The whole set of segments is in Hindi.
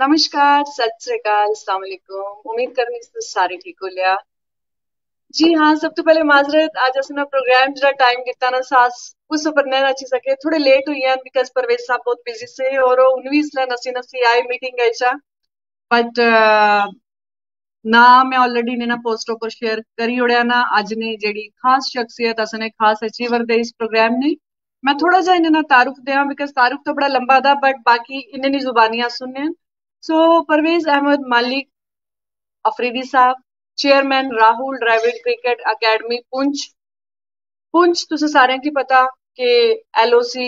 नमस्कार सत श्रीकाल सलामकुम उम्मीद करनी तुस सारे ठीक हो लिया जी हाँ सब तो पहले माजरत अज असना प्रोग्राम जरा टाइम किता ना सास उस पर नहीं अच्छी सके थोड़े लेट हुई हैं बिकॉज परवेज साहब बहुत बिजी से और उन्वी इसलिए नसी नसी आई मीटिंग है चा बट ना मैं ऑलरेडी ने ना पोस्टों पर शेयर करी ओड़िया ना आज ने जेडी खास शख्सियत असने खास अचीवर दे इस प्रोग्राम ने मैं थोड़ा जा इन्हें ना तारुफ दिया बिकॉज तारुफ तो बड़ा लंबा था बट बाकी इन्हें जुबानियां सुनने सो परवेज अहमद मालिक अफरीदी साहब chairman Rahul Dravid cricket academy Poonch Poonch तुसे सारे की पता के एल ओ सी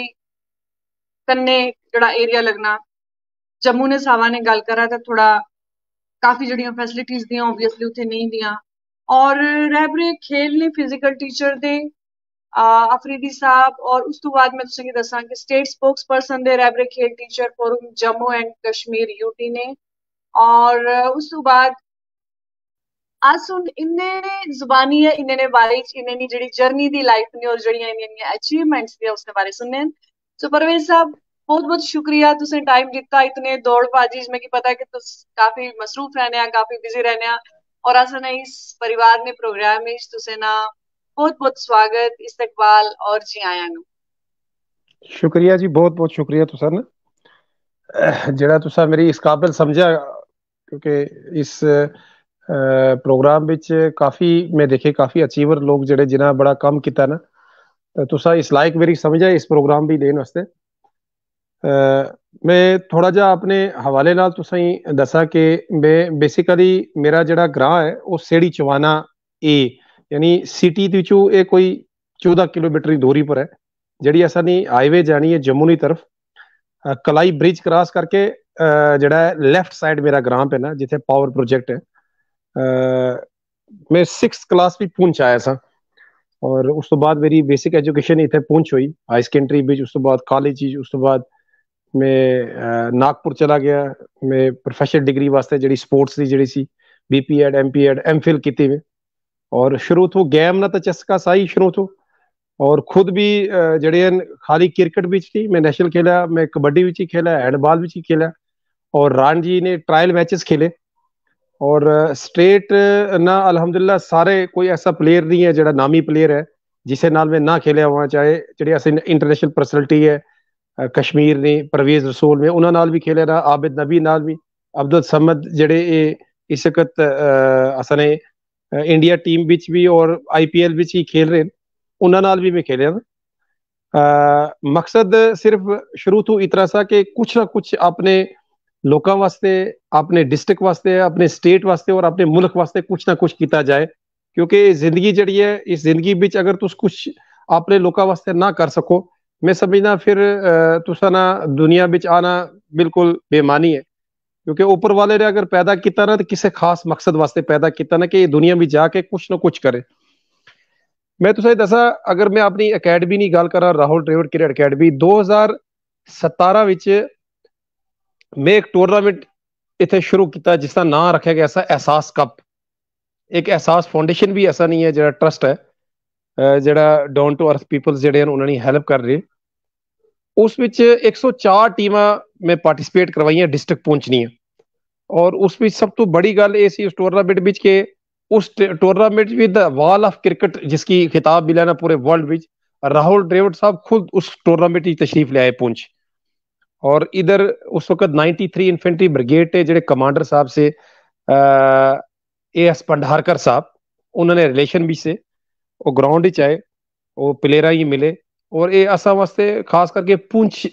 कन्नै एरिया लगना जम्मू ने सावा ने गल करा तो थोड़ा काफी जेह्ड़ियां फैसिलिटीज दी ओबियसली उ नहीं दी और रैबरे खेल ने फिजिकल टीचर दे आफरीदी साहब और उस तो बाद मैं तुसेंगी दसां कि स्टेट स्पोक्स पर्सन दे रैबरे खेल teacher forum Jammu and Kashmir UT ने और उस तो बाद अस हूँ इन्ने जुबानी है इन्ने बारे च इन्ने जर्नी दी लाइफ ने और जड़ियां इन्ने अचीवमेंट्स दी उसने बारे सुनने सो तो परवेज साहब बहुत बहुत शुक्रिया तुसें टाइम दिता इतने दौड़ भाजी में की पता है कि तुस काफी मसरूफ रहने काफी बिजी रहने और अस इस परिवार ने प्रोग्राम तुसें ना बहुत बहुत स्वागत इस्तकबाल और जी आया नु शुक्रिया जी बहुत बहुत शुक्रिया तुसा ना जरा तुसा मेरी इस काबिल समझा क्योंकि इस प्रोग्राम ਵਿੱਚ ਕਾਫੀ ਮੈਂ ਦੇਖੇ ਕਾਫੀ ਅਚੀਵਰ ਲੋਕ ਜਿਹੜੇ ਜਿਨ੍ਹਾਂ ਬੜਾ ਕੰਮ ਕੀਤਾ ਨਾ ਤਾਂ ਤੁਸੀਂ ਇਸ ਲਾਇਕ ਮੇਰੀ ਸਮਝਾ ਇਸ ਪ੍ਰੋਗਰਾਮ ਵੀ ਦੇਣ ਵਾਸਤੇ ਮੈਂ ਥੋੜਾ ਜਿਹਾ ਆਪਣੇ ਹਵਾਲੇ ਨਾਲ ਤੁਸੀਂ ਦੱਸਾਂ ਕਿ ਮੈਂ ਬੇਸਿਕਲੀ ਮੇਰਾ ਜਿਹੜਾ ਗ੍ਰਾਹ ਹੈ ਉਹ ਸੇੜੀ ਚਵਾਨਾ ਏ यानी सिटी तू ये कोई चौदह किलोमीटर की दूरी पर है जी असा नहीं हाईवे जानी है जम्मू की तरफ कलाई ब्रिज क्रॉस करके जड़ा लैफ्ट साइड मेरा ग्राम पे ना जिथे पावर प्रोजेक्ट है आ, मैं सिक्स क्लास भी पूंछ आया था और उस तो बाद मेरी बेसिक एजुकेशन इतने पूंछ हुई हाई सेकेंडरी बिच उस तो बाद कॉलेज उस तो बाद मैं नागपुर चला गया मैं प्रोफेशनल डिग्री वास्ते जी स्पोर्ट्स की जी C B P Ed M P Ed M Phil की ਔਰ ਸ਼ੁਰੂ ਤੋਂ ਗੇਮ ਨਾਲ ਤਾਂ ਚਸਕਾ ਸਾਈ ਸ਼ੁਰੂ ਤੋਂ ਔਰ ਖੁਦ ਵੀ ਜਿਹੜੇ ਖਾਲੀ ਕ੍ਰਿਕਟ ਵਿੱਚ ਨਹੀਂ ਮੈਂ ਨੈਸ਼ਨਲ ਖੇਲਾ ਮੈਂ ਕਬੱਡੀ ਵਿੱਚ ਹੀ ਖੇਲਾ ਹੈਂਡਬਾਲ ਵਿੱਚ ਹੀ ਖੇਲਾ ਔਰ ਰਾਣਜੀ ਨੇ ट्रायल ਮੈਚਸ ਖੇਲੇ ਔਰ ਸਟੇਟ ਨਾ ਅਲਹਮਦੁਲਿਲਾ ਸਾਰੇ ਕੋਈ ਐਸਾ ਪਲੇਅਰ ਨਹੀਂ ਹੈ ਜਿਹੜਾ ਨਾਮੀ ਪਲੇਅਰ ਹੈ ਜਿਸੇ ਨਾਲ ਮੈਂ ਨਾ ਖੇਲਿਆ ਹੋਵਾਂ ਚਾਹੇ ਜਿਹੜੇ ਅਸੀਂ ਇੰਟਰਨੈਸ਼ਨਲ ਪਰਸਨੈਲਿਟੀ ਹੈ ਕਸ਼ਮੀਰ ਨੇ ਪਰਵੇਜ਼ ਰਸੂਲ ਨੇ ਉਹਨਾਂ ਨਾਲ ਵੀ ਖੇਲਿਆ ਨਾ ਆਬਿਦ ਨਬੀ ਨਾਲ ਵੀ ਅਬਦੁਲ ਸਮਦ ਜਿਹੜੇ ਇਹ ਇਸ ਵਕਤ ਅਸਨੇ ਇੰਡੀਆ ਟੀਮ ਵਿੱਚ ਵੀ ਔਰ ਆਈਪੀਐਲ ਵਿੱਚ ਹੀ ਖੇਲ ਰਹੇ ਨੇ ਉਹਨਾਂ ਨਾਲ ਵੀ ਮੈਂ ਖੇਲਿਆ ਮਕਸਦ ਸਿਰਫ ਸ਼ੁਰੂ ਤੋਂ ਇਤਰਾ ਸਾ ਕਿ ਕੁਛ ਨਾ ਕੁਛ ਆਪਣੇ ਲੋਕਾਂ ਵਾਸਤੇ ਆਪਣੇ ਡਿਸਟ੍ਰਿਕਟ ਵਾਸਤੇ ਆਪਣੇ ਸਟੇਟ ਵਾਸਤੇ ਔਰ ਆਪਣੇ ਮੁਲਕ ਵਾਸਤੇ ਕੁਛ ਨਾ ਕੁਛ ਕੀਤਾ ਜਾਏ ਕਿਉਂਕਿ ਜ਼ਿੰਦਗੀ ਜਿਹੜੀ ਹੈ ਇਸ ਜ਼ਿੰਦਗੀ ਵਿੱਚ ਅਗਰ ਤੁਸੀਂ ਕੁਛ ਆਪਣੇ ਲੋਕਾਂ ਵਾਸਤੇ ਨਾ ਕਰ ਸਕੋ ਮੈਂ ਸਮਝਦਾ ਫਿਰ ਤੁਸਾਂ ਨਾ ਦੁਨੀਆ ਵਿੱਚ ਆਣਾ ਬਿਲਕੁਲ ਬੇਮਾਨੀ ਹੈ ਕਿਉਂਕਿ ਉੱਪਰ ਵਾਲੇ ਨੇ ਅਗਰ ਪੈਦਾ ਕੀਤਾ ਨਾ ਤੇ ਕਿਸੇ ਖਾਸ ਮਕਸਦ ਵਾਸਤੇ ਪੈਦਾ ਕੀਤਾ ਨਾ ਕਿ ਇਹ ਦੁਨੀਆ ਵਿੱਚ ਜਾ ਕੇ ਕੁਝ ਨਾ ਕੁਝ ਕਰੇ ਮੈਂ ਤੁਹਾਨੂੰ ਦੱਸਾਂ ਅਗਰ ਮੈਂ ਆਪਣੀ ਅਕੈਡਮੀ ਦੀ ਗੱਲ ਕਰਾਂ ਰਾਹੁਲ ਡ੍ਰੇਵਰ ਕ੍ਰਿਕਟ ਅਕੈਡਮੀ 2017 ਵਿੱਚ ਮੈਂ ਇੱਕ ਟੂਰਨਾਮੈਂਟ ਇੱਥੇ ਸ਼ੁਰੂ ਕੀਤਾ ਜਿਸ ਦਾ ਨਾਮ ਰੱਖਿਆ ਗਿਆ ਸੀ ਅਹਿਸਾਸ ਕੱਪ ਇੱਕ ਅਹਿਸਾਸ ਫਾਊਂਡੇਸ਼ਨ ਵੀ ਐਸਾ ਨਹੀਂ ਹੈ ਜਿਹੜਾ ਟਰਸਟ ਹੈ ਜਿਹੜਾ ਡਾਊਨ ਟੂ ਅਰਥ ਪੀਪਲਸ ਜਿਹੜੇ ਹਨ ਉਹਨਾਂ ਦੀ ਹੈਲਪ ਕਰ ਰਹੇ ਉਸ ਵਿੱਚ 104 ਟੀਮਾਂ ਮੈਂ ਪਾਰਟਿਸਿਪੇਟ ਕਰਵਾਈਆਂ ਡਿਸਟ੍ਰਿਕਟ ਪਹੁੰਚਣੀਆਂ ਔਰ ਉਸ ਵਿੱਚ ਸਭ ਤੋਂ ਬੜੀ ਗੱਲ ਇਹ ਸੀ ਉਸ ਟੂਰਨਾਮੈਂਟ ਵਿੱਚ ਕਿ ਉਸ ਟੂਰਨਾਮੈਂਟ ਵਿੱਚ ਦਾ ਵਾਲ ਆਫ ਕ੍ਰਿਕਟ ਜਿਸ ਕੀ ਖਿਤਾਬ ਮਿਲਿਆ ਨਾ ਪੂਰੇ ਵਰਲਡ ਵਿੱਚ राहुल द्रेविड साहब खुद उस टूर्नामेंट की तशरीफ ले आए पुंछ और इधर उस वक्त 93 इन्फेंट्री ब्रिगेड के जेडे कमांडर साहब से ए एस भंडारकर साहब उन्होंने रिलेशन भी से वो ग्राउंड ही आए वो प्लेयर ही मिले और ये असा वास्ते खास करके पुंछ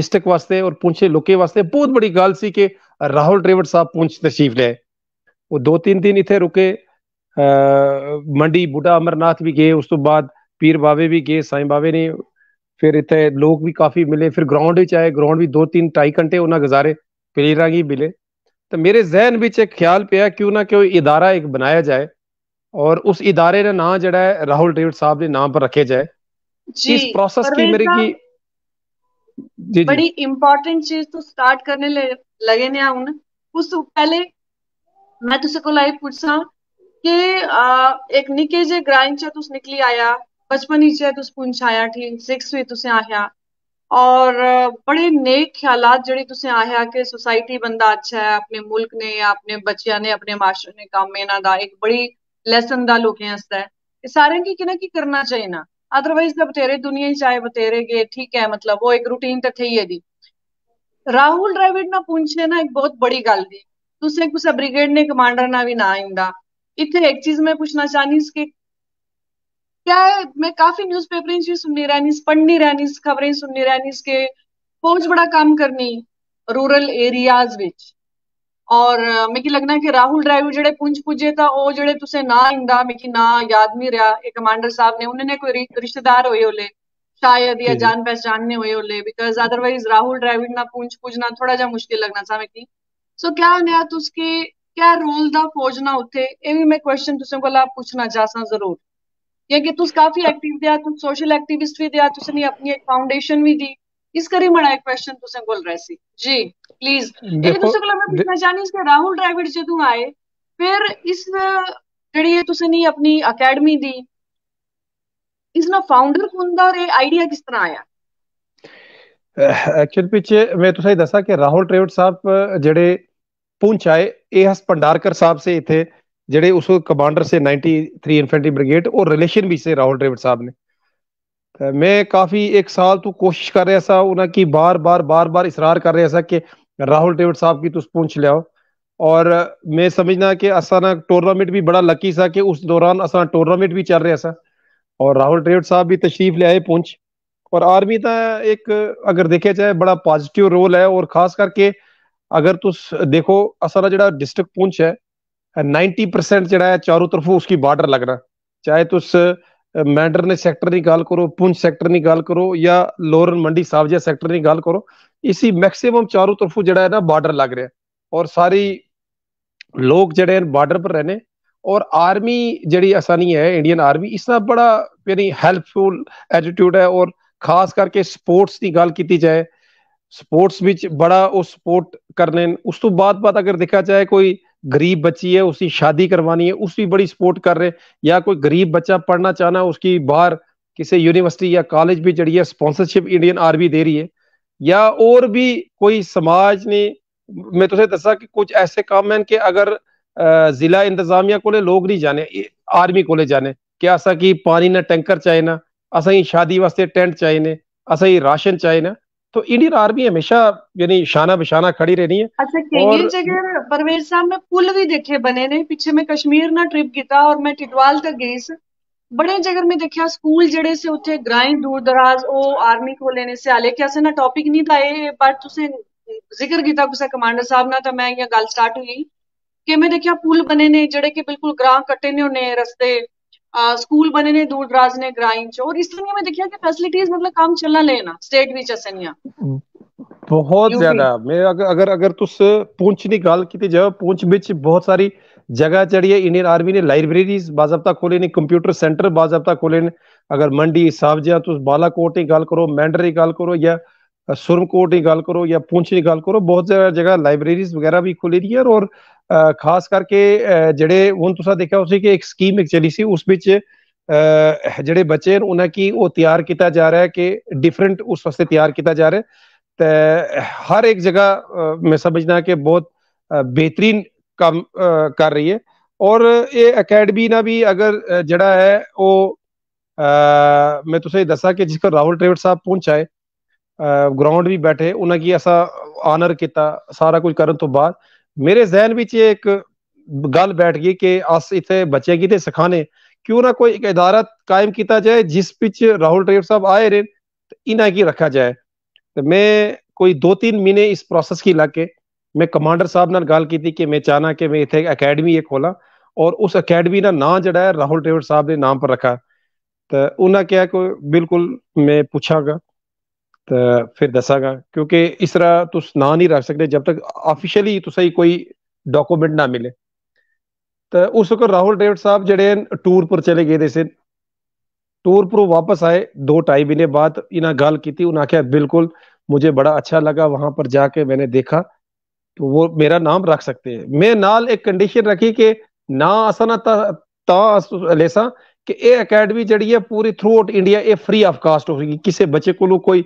डिस्ट्रिक्ट वास्ते और पुंछ लोके वास्ते बहुत बड़ी गल सी कि राहुल ड्रेवर साहब पूंछ तशरीफ ले वो दो तीन दिन इतने रुके मंडी बूढ़ा अमरनाथ भी गए उस तो बाद पीर बाबे भी गए साईं बाबे ने ਫਿਰ ਇੱਥੇ ਲੋਕ ਵੀ ਕਾਫੀ ਮਿਲੇ ਫਿਰ ਗਰਾਊਂਡ ਵਿੱਚ ਆਏ ਗਰਾਊਂਡ ਵੀ 2-3 2.5 ਘੰਟੇ ਉਹਨਾਂ ਗੁਜ਼ਾਰੇ ਪਲੇਅਰਾਂ ਹੀ ਮਿਲੇ ਤਾਂ ਮੇਰੇ ਜ਼ਿਹਨ ਵਿੱਚ ਇੱਕ ਖਿਆਲ ਪਿਆ ਕਿਉਂ ਨਾ ਕਿਉਂ ਇਦਾਰਾ ਇੱਕ ਬਣਾਇਆ ਜਾਏ ਔਰ ਉਸ ਇਦਾਰੇ ਦਾ ਨਾਂ ਜਿਹੜਾ ਹੈ ਰਾਹੁਲ ਡੇਵਿਡ ਸਾਹਿਬ ਦੇ ਨਾਮ ਪਰ ਰੱਖਿਆ ਜਾਏ ਇਸ ਪ੍ਰੋਸੈਸ ਕੀ ਮੇਰੀ ਕੀ जी बड़ी इम्पोर्टेंट चीज तो स्टार्ट करने लगे ने आऊ उस पहले मैं तुसे को लाई पूछा कि एक निके जे ग्राइंड छे तुस निकली आया बचपनी छे तुस पुंछ आया ठीक सिक्स हुई तुसे आया और बड़े नेक ख्याल जड़ी तुसे आया कि सोसाइटी बंदा अच्छा है अपने मुल्क ने या अपने बच्चिया ने अपने मास्टर ने काम में ना दा एक बड़ी लेसन दा लोग है सारे की कि ना की करना चाहिए ना अदरवाइज तो बतेरे दुनिया ही चाहे बतेरे गए ठीक है मतलब वो एक रूटीन तो थे ही है राहुल द्रविड़ ना पूछे ना एक बहुत बड़ी गल दी तुसे कुछ ब्रिगेड ने कमांडर ना भी ना आईंदा इतने एक चीज मैं पूछना चाहनी कि क्या है मैं काफी न्यूज पेपर सुननी रहनी पढ़नी रहनी खबरें सुननी रहनी के फौज बड़ा काम करनी रूरल एरियाज विच ਔਰ ਮੈਨੂੰ ਲੱਗਦਾ ਕਿ ਰਾਹੁਲ ਡਰਾਈਵ ਜਿਹੜੇ ਪੁੰਜ ਪੁੱਜੇ ਤਾਂ ਉਹ ਜਿਹੜੇ ਤੁਸੀਂ ਨਾ ਇੰਦਾ ਮੈਨੂੰ ਨਾ ਯਾਦ ਨਹੀਂ ਰਿਹਾ ਇਹ ਕਮਾਂਡਰ ਸਾਹਿਬ ਨੇ ਉਹਨਾਂ ਨੇ ਕੋਈ ਰਿਸ਼ਤੇਦਾਰ ਹੋਏ ਹੋਲੇ ਸ਼ਾਇਦ ਜਾਂ ਜਾਣ ਪਛਾਣ ਨੇ ਹੋਏ ਹੋਲੇ ਬਿਕਾਜ਼ ਅਦਰਵਾਈਜ਼ ਰਾਹੁਲ ਡਰਾਵਿਡ ਨਾ ਪੁੰਜ ਪੁੱਜਣਾ ਥੋੜਾ ਜਿਹਾ ਮੁਸ਼ਕਿਲ ਲੱਗਣਾ ਸਾ ਮੈਨੂੰ ਸੋ ਕਿਆ ਨਿਆ ਤੁਸਕੇ ਕਿਆ ਰੋਲ ਦਾ ਫੌਜਨਾ ਉੱਥੇ ਇਹ ਵੀ ਮੈਂ ਕੁਐਸਚਨ ਤੁਸਾਂ ਕੋਲ ਆ ਪੁੱਛਣਾ ਚਾਹਸਾਂ ਜ਼ਰੂਰ ਕਿਉਂਕਿ ਤੁਸੀਂ ਕਾਫੀ ਐਕਟਿਵ ਦਿਆ ਤੁਸੀਂ ਸੋਸ਼ਲ ਐਕਟਿਵਿਸਟ ਵੀ ਦਿਆ ਤੁਸੀਂ ਆਪਣੀ ਇੱਕ ਫਾਊਂਡੇਸ਼ਨ ਵੀ ਦੀ ਇਸ ਕਰੀ ਮੜਾ ਇੱਕ ਕੁਐਸਚਨ ਤੁਸਾਂ ਕੋਲ ਰਹਿਸੀ ਜੀ प्लीज एक दूसरे कोला मैं पुੱਛਣਾ ਚਾਹਨੀ ਸੀ ਰਾਹੁਲ ਡਰਾਵਿਡ ਜਦੋਂ ਆਏ ਫਿਰ ਇਸ ਜਿਹੜੀ ਇਹ ਤੁਸੀਂ ਨਹੀਂ ਆਪਣੀ ਅਕੈਡਮੀ ਦੀ ਇਸ ਦਾ ਫਾਊਂਡਰ ਕੌਣ ਦਾ ਔਰ ਇਹ ਆਈਡੀਆ ਕਿਸ ਤਰ੍ਹਾਂ ਆਇਆ ਐਕਚੁਅਲ ਵਿੱਚ ਮੈਂ ਤੁਹਾਨੂੰ ਦੱਸਾਂ ਕਿ ਰਾਹੁਲ ਡਰਾਵਿਡ ਸਾਹਿਬ ਜਿਹੜੇ ਪੁੰਛ ਆਏ ਇਹ ਹਸ ਭੰਡਾਰਕਰ ਸਾਹਿਬ ਸੇ ਇਥੇ ਜਿਹੜੇ ਉਸ ਕਮਾਂਡਰ ਸੇ 93 ਇਨਫੈਂਟਰੀ ਬ੍ਰਿਗੇਡ और रिलेशन भी से राहुल ड्रेविड साहब ने मैं काफ़ी एक साल तो कोशिश कर रहा था उन्हें कि बार बार बार बार इसरार कर रहा था कि राहुल टेवट साहब की तुम तो पूछ लिया और मैं समझना कि असा टूर्नामेंट भी बड़ा लकी सा कि उस दौरान असा टूर्नामेंट भी चल रहा सा और राहुल ट्रेवट साहब भी तशरीफ ले आए पुंछ और आर्मी का एक अगर देखे जाए बड़ा पॉजिटिव रोल है और खास करके अगर तुस देखो असा जो डिस्ट्रिक्ट पुंछ है नाइनटी परसेंट जरा है चारों तरफ उसकी बॉर्डर लगना चाहे तुस ਮੈਂਡਰ ਨੇ ਸੈਕਟਰ ਦੀ ਗੱਲ ਕਰੋ સેક્ટરની ਸੈਕਟਰ ਦੀ ਗੱਲ ਕਰੋ ਜਾਂ ਲੋਰਨ ਮੰਡੀ ਸਾਹਿਬ ਜੇ ਸੈਕਟਰ ਦੀ ਗੱਲ ਕਰੋ ਇਸੀ ਮੈਕਸਿਮਮ ਚਾਰੋਂ ਤਰਫੋਂ ਜਿਹੜਾ ਹੈ ਨਾ ਬਾਰਡਰ ਲੱਗ ਰਿਹਾ ਔਰ ਸਾਰੀ ਲੋਕ ਜਿਹੜੇ ਬਾਰਡਰ ਪਰ ਰਹਨੇ ਔਰ ਆਰਮੀ ਜਿਹੜੀ ਆਸਾਨੀ ਹੈ ਇੰਡੀਅਨ ਆਰਮੀ ਇਸ ਦਾ ਬੜਾ ਯਾਨੀ ਹੈਲਪਫੁਲ ਐਟੀਟਿਊਡ ਹੈ ਔਰ ਖਾਸ ਕਰਕੇ ਸਪੋਰਟਸ ਦੀ ਗੱਲ ਕੀਤੀ ਜਾਏ ਸਪੋਰਟਸ ਵਿੱਚ ਬੜਾ ਉਹ ਸਪੋਰਟ ਕਰਨੇ ਉਸ ਤੋਂ ਬਾਅਦ ਬਾਅਦ ਅਗਰ ਦੇਖਿਆ ਜਾਏ ਕੋਈ गरीब बच्ची है उसकी शादी करवानी है उसकी बड़ी सपोर्ट कर रहे हैं या कोई गरीब बच्चा पढ़ना चाहना उसकी बाहर किसी यूनिवर्सिटी या कॉलेज भी जड़ी है स्पॉन्सरशिप इंडियन आर्मी दे रही है या और भी कोई समाज ने मैं तुझे तो दसा कि कुछ ऐसे काम हैं कि अगर जिला इंतजामिया को लोग नहीं जाने आर्मी को जाने कि असा की पानी ना टैंकर चाहिए ना असा शादी वास्ते टेंट चाहिए असा ही राशन चाहिए ना तो इंडियन आर्मी हमेशा यानी शाना बिशाना खड़ी रहनी है अच्छा और... जगह परवेज साहब में पुल भी देखे बने ने पीछे मैं कश्मीर ना ट्रिप किया और मैं टिटवाल तक गई सी बड़े जगह में देखा स्कूल जड़े से उठे ग्राइंड दूर दराज ओ आर्मी को लेने से आले क्या से ना टॉपिक नहीं था ये बट तुसे जिक्र किया कुछ कमांडर साहब ना तो मैं यहाँ गल स्टार्ट हुई कि मैं देखा पुल बने ने जड़े के बिल्कुल ग्रां कटे ने होने रस्ते स्कूल बने ने दूर दराज ने ग्राइंड और इस दुनिया में देखिए कि फैसिलिटीज मतलब काम चलना लेना स्टेट विच असन बहुत ज्यादा मैं अगर अगर अगर तुस पूंछ दी गल की जाए पूंछ विच बहुत सारी जगह जड़ी है इंडियन आर्मी ने लाइब्रेरीज बाजबता खोले ने कंप्यूटर सेंटर बाजबता खोले ने अगर मंडी साहब जी तुस बालाकोट की गल करो मैंडर की गल करो या सुरमकोट की गल करो या पूंछ की गल करो बहुत ज्यादा जगह लाइब्रेरीज वगैरह भी खुली दी है और ਖਾਸ ਕਰਕੇ ਜਿਹੜੇ ਹੁਣ ਤੁਸੀਂ ਦੇਖਿਆ ਹੋਸੀ ਕਿ ਇੱਕ ਸਕੀਮ ਇੱਕ ਚਲੀ ਸੀ ਉਸ ਵਿੱਚ ਜਿਹੜੇ ਬੱਚੇ ਉਹਨਾਂ ਕੀ ਉਹ ਤਿਆਰ ਕੀਤਾ ਜਾ ਰਿਹਾ ਹੈ ਕਿ ਡਿਫਰੈਂਟ ਉਸ ਵਾਸਤੇ ਤਿਆਰ ਕੀਤਾ ਜਾ ਰਿਹਾ ਤੇ ਹਰ ਇੱਕ ਜਗ੍ਹਾ ਮੈਂ ਸਮਝਦਾ ਕਿ ਬਹੁਤ ਬਿਹਤਰੀਨ ਕੰਮ ਕਰ ਰਹੀ ਹੈ ਔਰ ਇਹ ਅਕੈਡਮੀ ਨਾ ਵੀ ਅਗਰ ਜਿਹੜਾ ਹੈ ਉਹ ਮੈਂ ਤੁਹਾਨੂੰ ਦੱਸਾਂ ਕਿ ਜਿਸ ਕੋ ਰਾਹੁਲ ਟ੍ਰੇਵਰ ਸਾਹਿਬ ਪਹੁੰਚਾਏ ਗਰਾਊਂਡ ਵੀ ਬੈਠੇ ਉਹਨਾਂ ਕੀ ਐਸਾ ਆਨਰ ਕੀਤਾ ਸਾਰਾ ਕੁਝ ਕਰਨ ਤੋਂ ਬਾਅਦ ਮੇਰੇ ਜ਼ਿਹਨ ਵਿੱਚ ਇੱਕ ਗੱਲ ਬੈਠ ਗਈ ਕਿ ਅਸ ਇੱਥੇ ਬੱਚੇ ਕਿਤੇ ਸਿਖਾਣੇ ਕਿਉਂ ਨਾ ਕੋਈ ਇੱਕ ਇਦਾਰਾ ਕਾਇਮ ਕੀਤਾ ਜਾਏ ਜਿਸ ਵਿੱਚ ਰਾਹੁਲ ਟ੍ਰੇਵ ਸਾਹਿਬ ਆਏ ਰਹੇ इन्हें की रखा जाए तो मैं कोई दो तीन महीने इस प्रोसेस की लग के मैं कमांडर साहब ਨਾਲ ਗੱਲ ਕੀਤੀ ਕਿ ਮੈਂ ਚਾਹਨਾ ਕਿ ਮੈਂ ਇੱਥੇ ਅਕੈਡਮੀ ਇਹ ਖੋਲਾ ਔਰ ਉਸ ਅਕੈਡਮੀ ਦਾ ਨਾਂ ਜਿਹੜਾ ਹੈ ਰਾਹੁਲ ਟੇਵਰ ਸਾਹਿਬ ਦੇ ਨਾਮ ਪਰ ਰੱਖਾ ਤਾਂ ਉਹਨਾਂ ਕਿਹਾ ਕਿ ਬਿਲਕੁਲ ਮੈਂ ਪੁੱਛਾਂਗਾ ਤੇ ਫਿਰ ਦੱਸਾਂਗਾ ਕਿਉਂਕਿ ਇਸ ਤਰ੍ਹਾਂ ਤੁਸੀਂ ਨਾਂ ਨਹੀਂ ਰੱਖ ਸਕਦੇ ਜਦ ਤੱਕ ਆਫੀਸ਼ੀਅਲੀ ਤੁਸੀਂ ਕੋਈ ਡਾਕੂਮੈਂਟ ਨਾ ਮਿਲੇ तो उस वक्त राहुल द्रविड़ साहब जड़े टूर पर चले गए थे टूर पर वापस आए दो ढाई महीने बाद इन्हें गल की उन्हें आख्या बिल्कुल मुझे बड़ा अच्छा लगा वहां पर जाके मैंने देखा तो वो मेरा नाम रख सकते हैं मैं नाल एक कंडीशन रखी कि ना असा ना ता, ता लेसा कि ये अकेडमी जड़ी है पूरी थ्रू आउट इंडिया ये फ्री ऑफ कास्ट होगी किसी बच्चे को कोई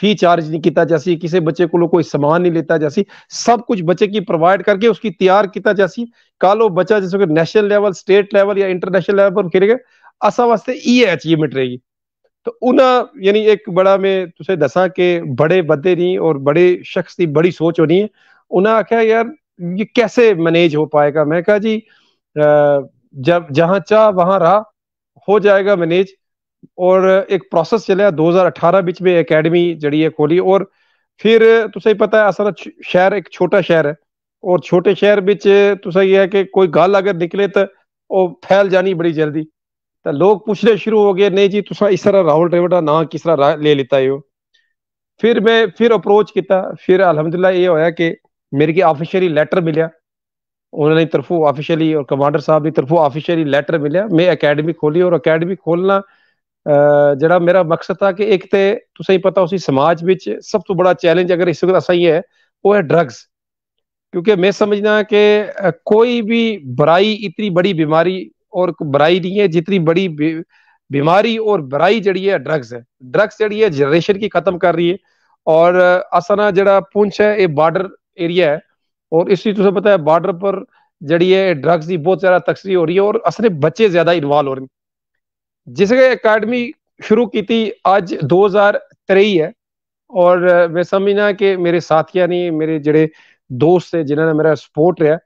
फी चार्ज नहीं किया सी किसी बच्चे को कोई समान नहीं लेता सी सब कुछ बच्चे की प्रोवाइड करके उसकी तैयार किया जासी कल वो बच्चा जैसे कि नेशनल लेवल स्टेट लेवल या इंटरनेशनल लेवल पर खेलेगा असा वास्ते ये अचीवमेंट रहेगी तो उन्हें यानी एक बड़ा मैं तुसे दसा के बड़े बदे नहीं और बड़े शख्स की बड़ी सोच होनी है उन्हें आख्या यार ये कैसे मैनेज हो पाएगा मैं कहा जी जब जहां चाह वहां रहा हो जाएगा मैनेज ਔਰ ਇੱਕ ਪ੍ਰੋਸੈਸ ਚੱਲਿਆ 2018 ਵਿੱਚ ਵੀ ਅਕੈਡਮੀ ਜਿਹੜੀ ਹੈ ਖੋਲੀ ਔਰ ਫਿਰ ਤੁਸੀਂ ਪਤਾ ਹੈ ਅਸਲ ਸ਼ਹਿਰ ਇੱਕ ਛੋਟਾ ਸ਼ਹਿਰ ਹੈ ਔਰ ਛੋਟੇ ਸ਼ਹਿਰ ਵਿੱਚ ਤੁਸੀਂ ਇਹ ਹੈ ਕਿ ਕੋਈ ਗੱਲ ਅਗਰ ਨਿਕਲੇ ਤਾਂ ਉਹ ਫੈਲ ਜਾਣੀ ਬੜੀ ਜਲਦੀ ਤਾਂ ਲੋਕ ਪੁੱਛਣੇ ਸ਼ੁਰੂ ਹੋ ਗਏ ਨਹੀਂ ਜੀ ਤੁਸੀਂ ਇਸ ਤਰ੍ਹਾਂ ਰਾਹੁਲ ਡ੍ਰਾਈਵਰ ਦਾ ਨਾਂ ਕਿਸ ਤਰ੍ਹਾਂ ਲੈ ਲਿੱਤਾ ਹੋ ਫਿਰ ਮੈਂ ਫਿਰ ਅਪਰੋਚ ਕੀਤਾ ਫਿਰ ਅਲਹਮਦੁਲਿਲਾ ਇਹ ਹੋਇਆ ਕਿ ਮੇਰੇ ਕੀ ਆਫੀਸ਼ੀਅਲੀ ਲੈਟਰ ਮਿਲਿਆ ਉਹਨਾਂ ਦੀ ਤਰਫੋਂ ਆਫੀਸ਼ੀਅਲੀ ਔਰ ਕਮਾਂਡਰ ਸਾਹਿਬ ਦੀ ਤਰਫੋਂ ਆਫੀਸ਼ੀਅਲੀ ਲੈਟਰ ਮਿਲਿਆ ਮੈਂ ਅਕੈਡਮੀ ਖੋਲੀ ਔਰ ਅਕੈਡਮੀ ਖੋਲਣਾ ਜਿਹੜਾ ਮੇਰਾ ਮਕਸਦ ਤਾਂ ਕਿ ਇੱਕ ਤੇ ਤੁਸੀਂ ਪਤਾ ਉਸੇ ਸਮਾਜ ਵਿੱਚ ਸਭ ਤੋਂ ਬੜਾ ਚੈਲੰਜ ਅਗਰ ਇਸ ਵਕਤ ਅਸਾਂ ਹੀ ਹੈ ਉਹ ਹੈ ਡਰੱਗਸ क्योंकि मैं समझना कि कोई भी बुराई इतनी बड़ी बीमारी और बुराई नहीं है जितनी बड़ी बीमारी और बुराई जड़ी है ड्रग्स है ड्रग्स जड़ी है जनरेशन की खत्म कर रही है और असाना जड़ा पुंछ है ये बॉर्डर एरिया है और इसलिए तुझे पता है बॉर्डर पर जड़ी है ड्रग्स की बहुत ज्यादा तकसीरी हो रही है और असने बच्चे ज्यादा इन्वॉल्व हो रहे हैं जिसने अकेडमी शुरू की अज दो हजार त्रेई है और मैं समझना कि मेरे साथियां ने मेरे जड़े दोस्त है जिन्होंने मेरा सपोर्ट रहा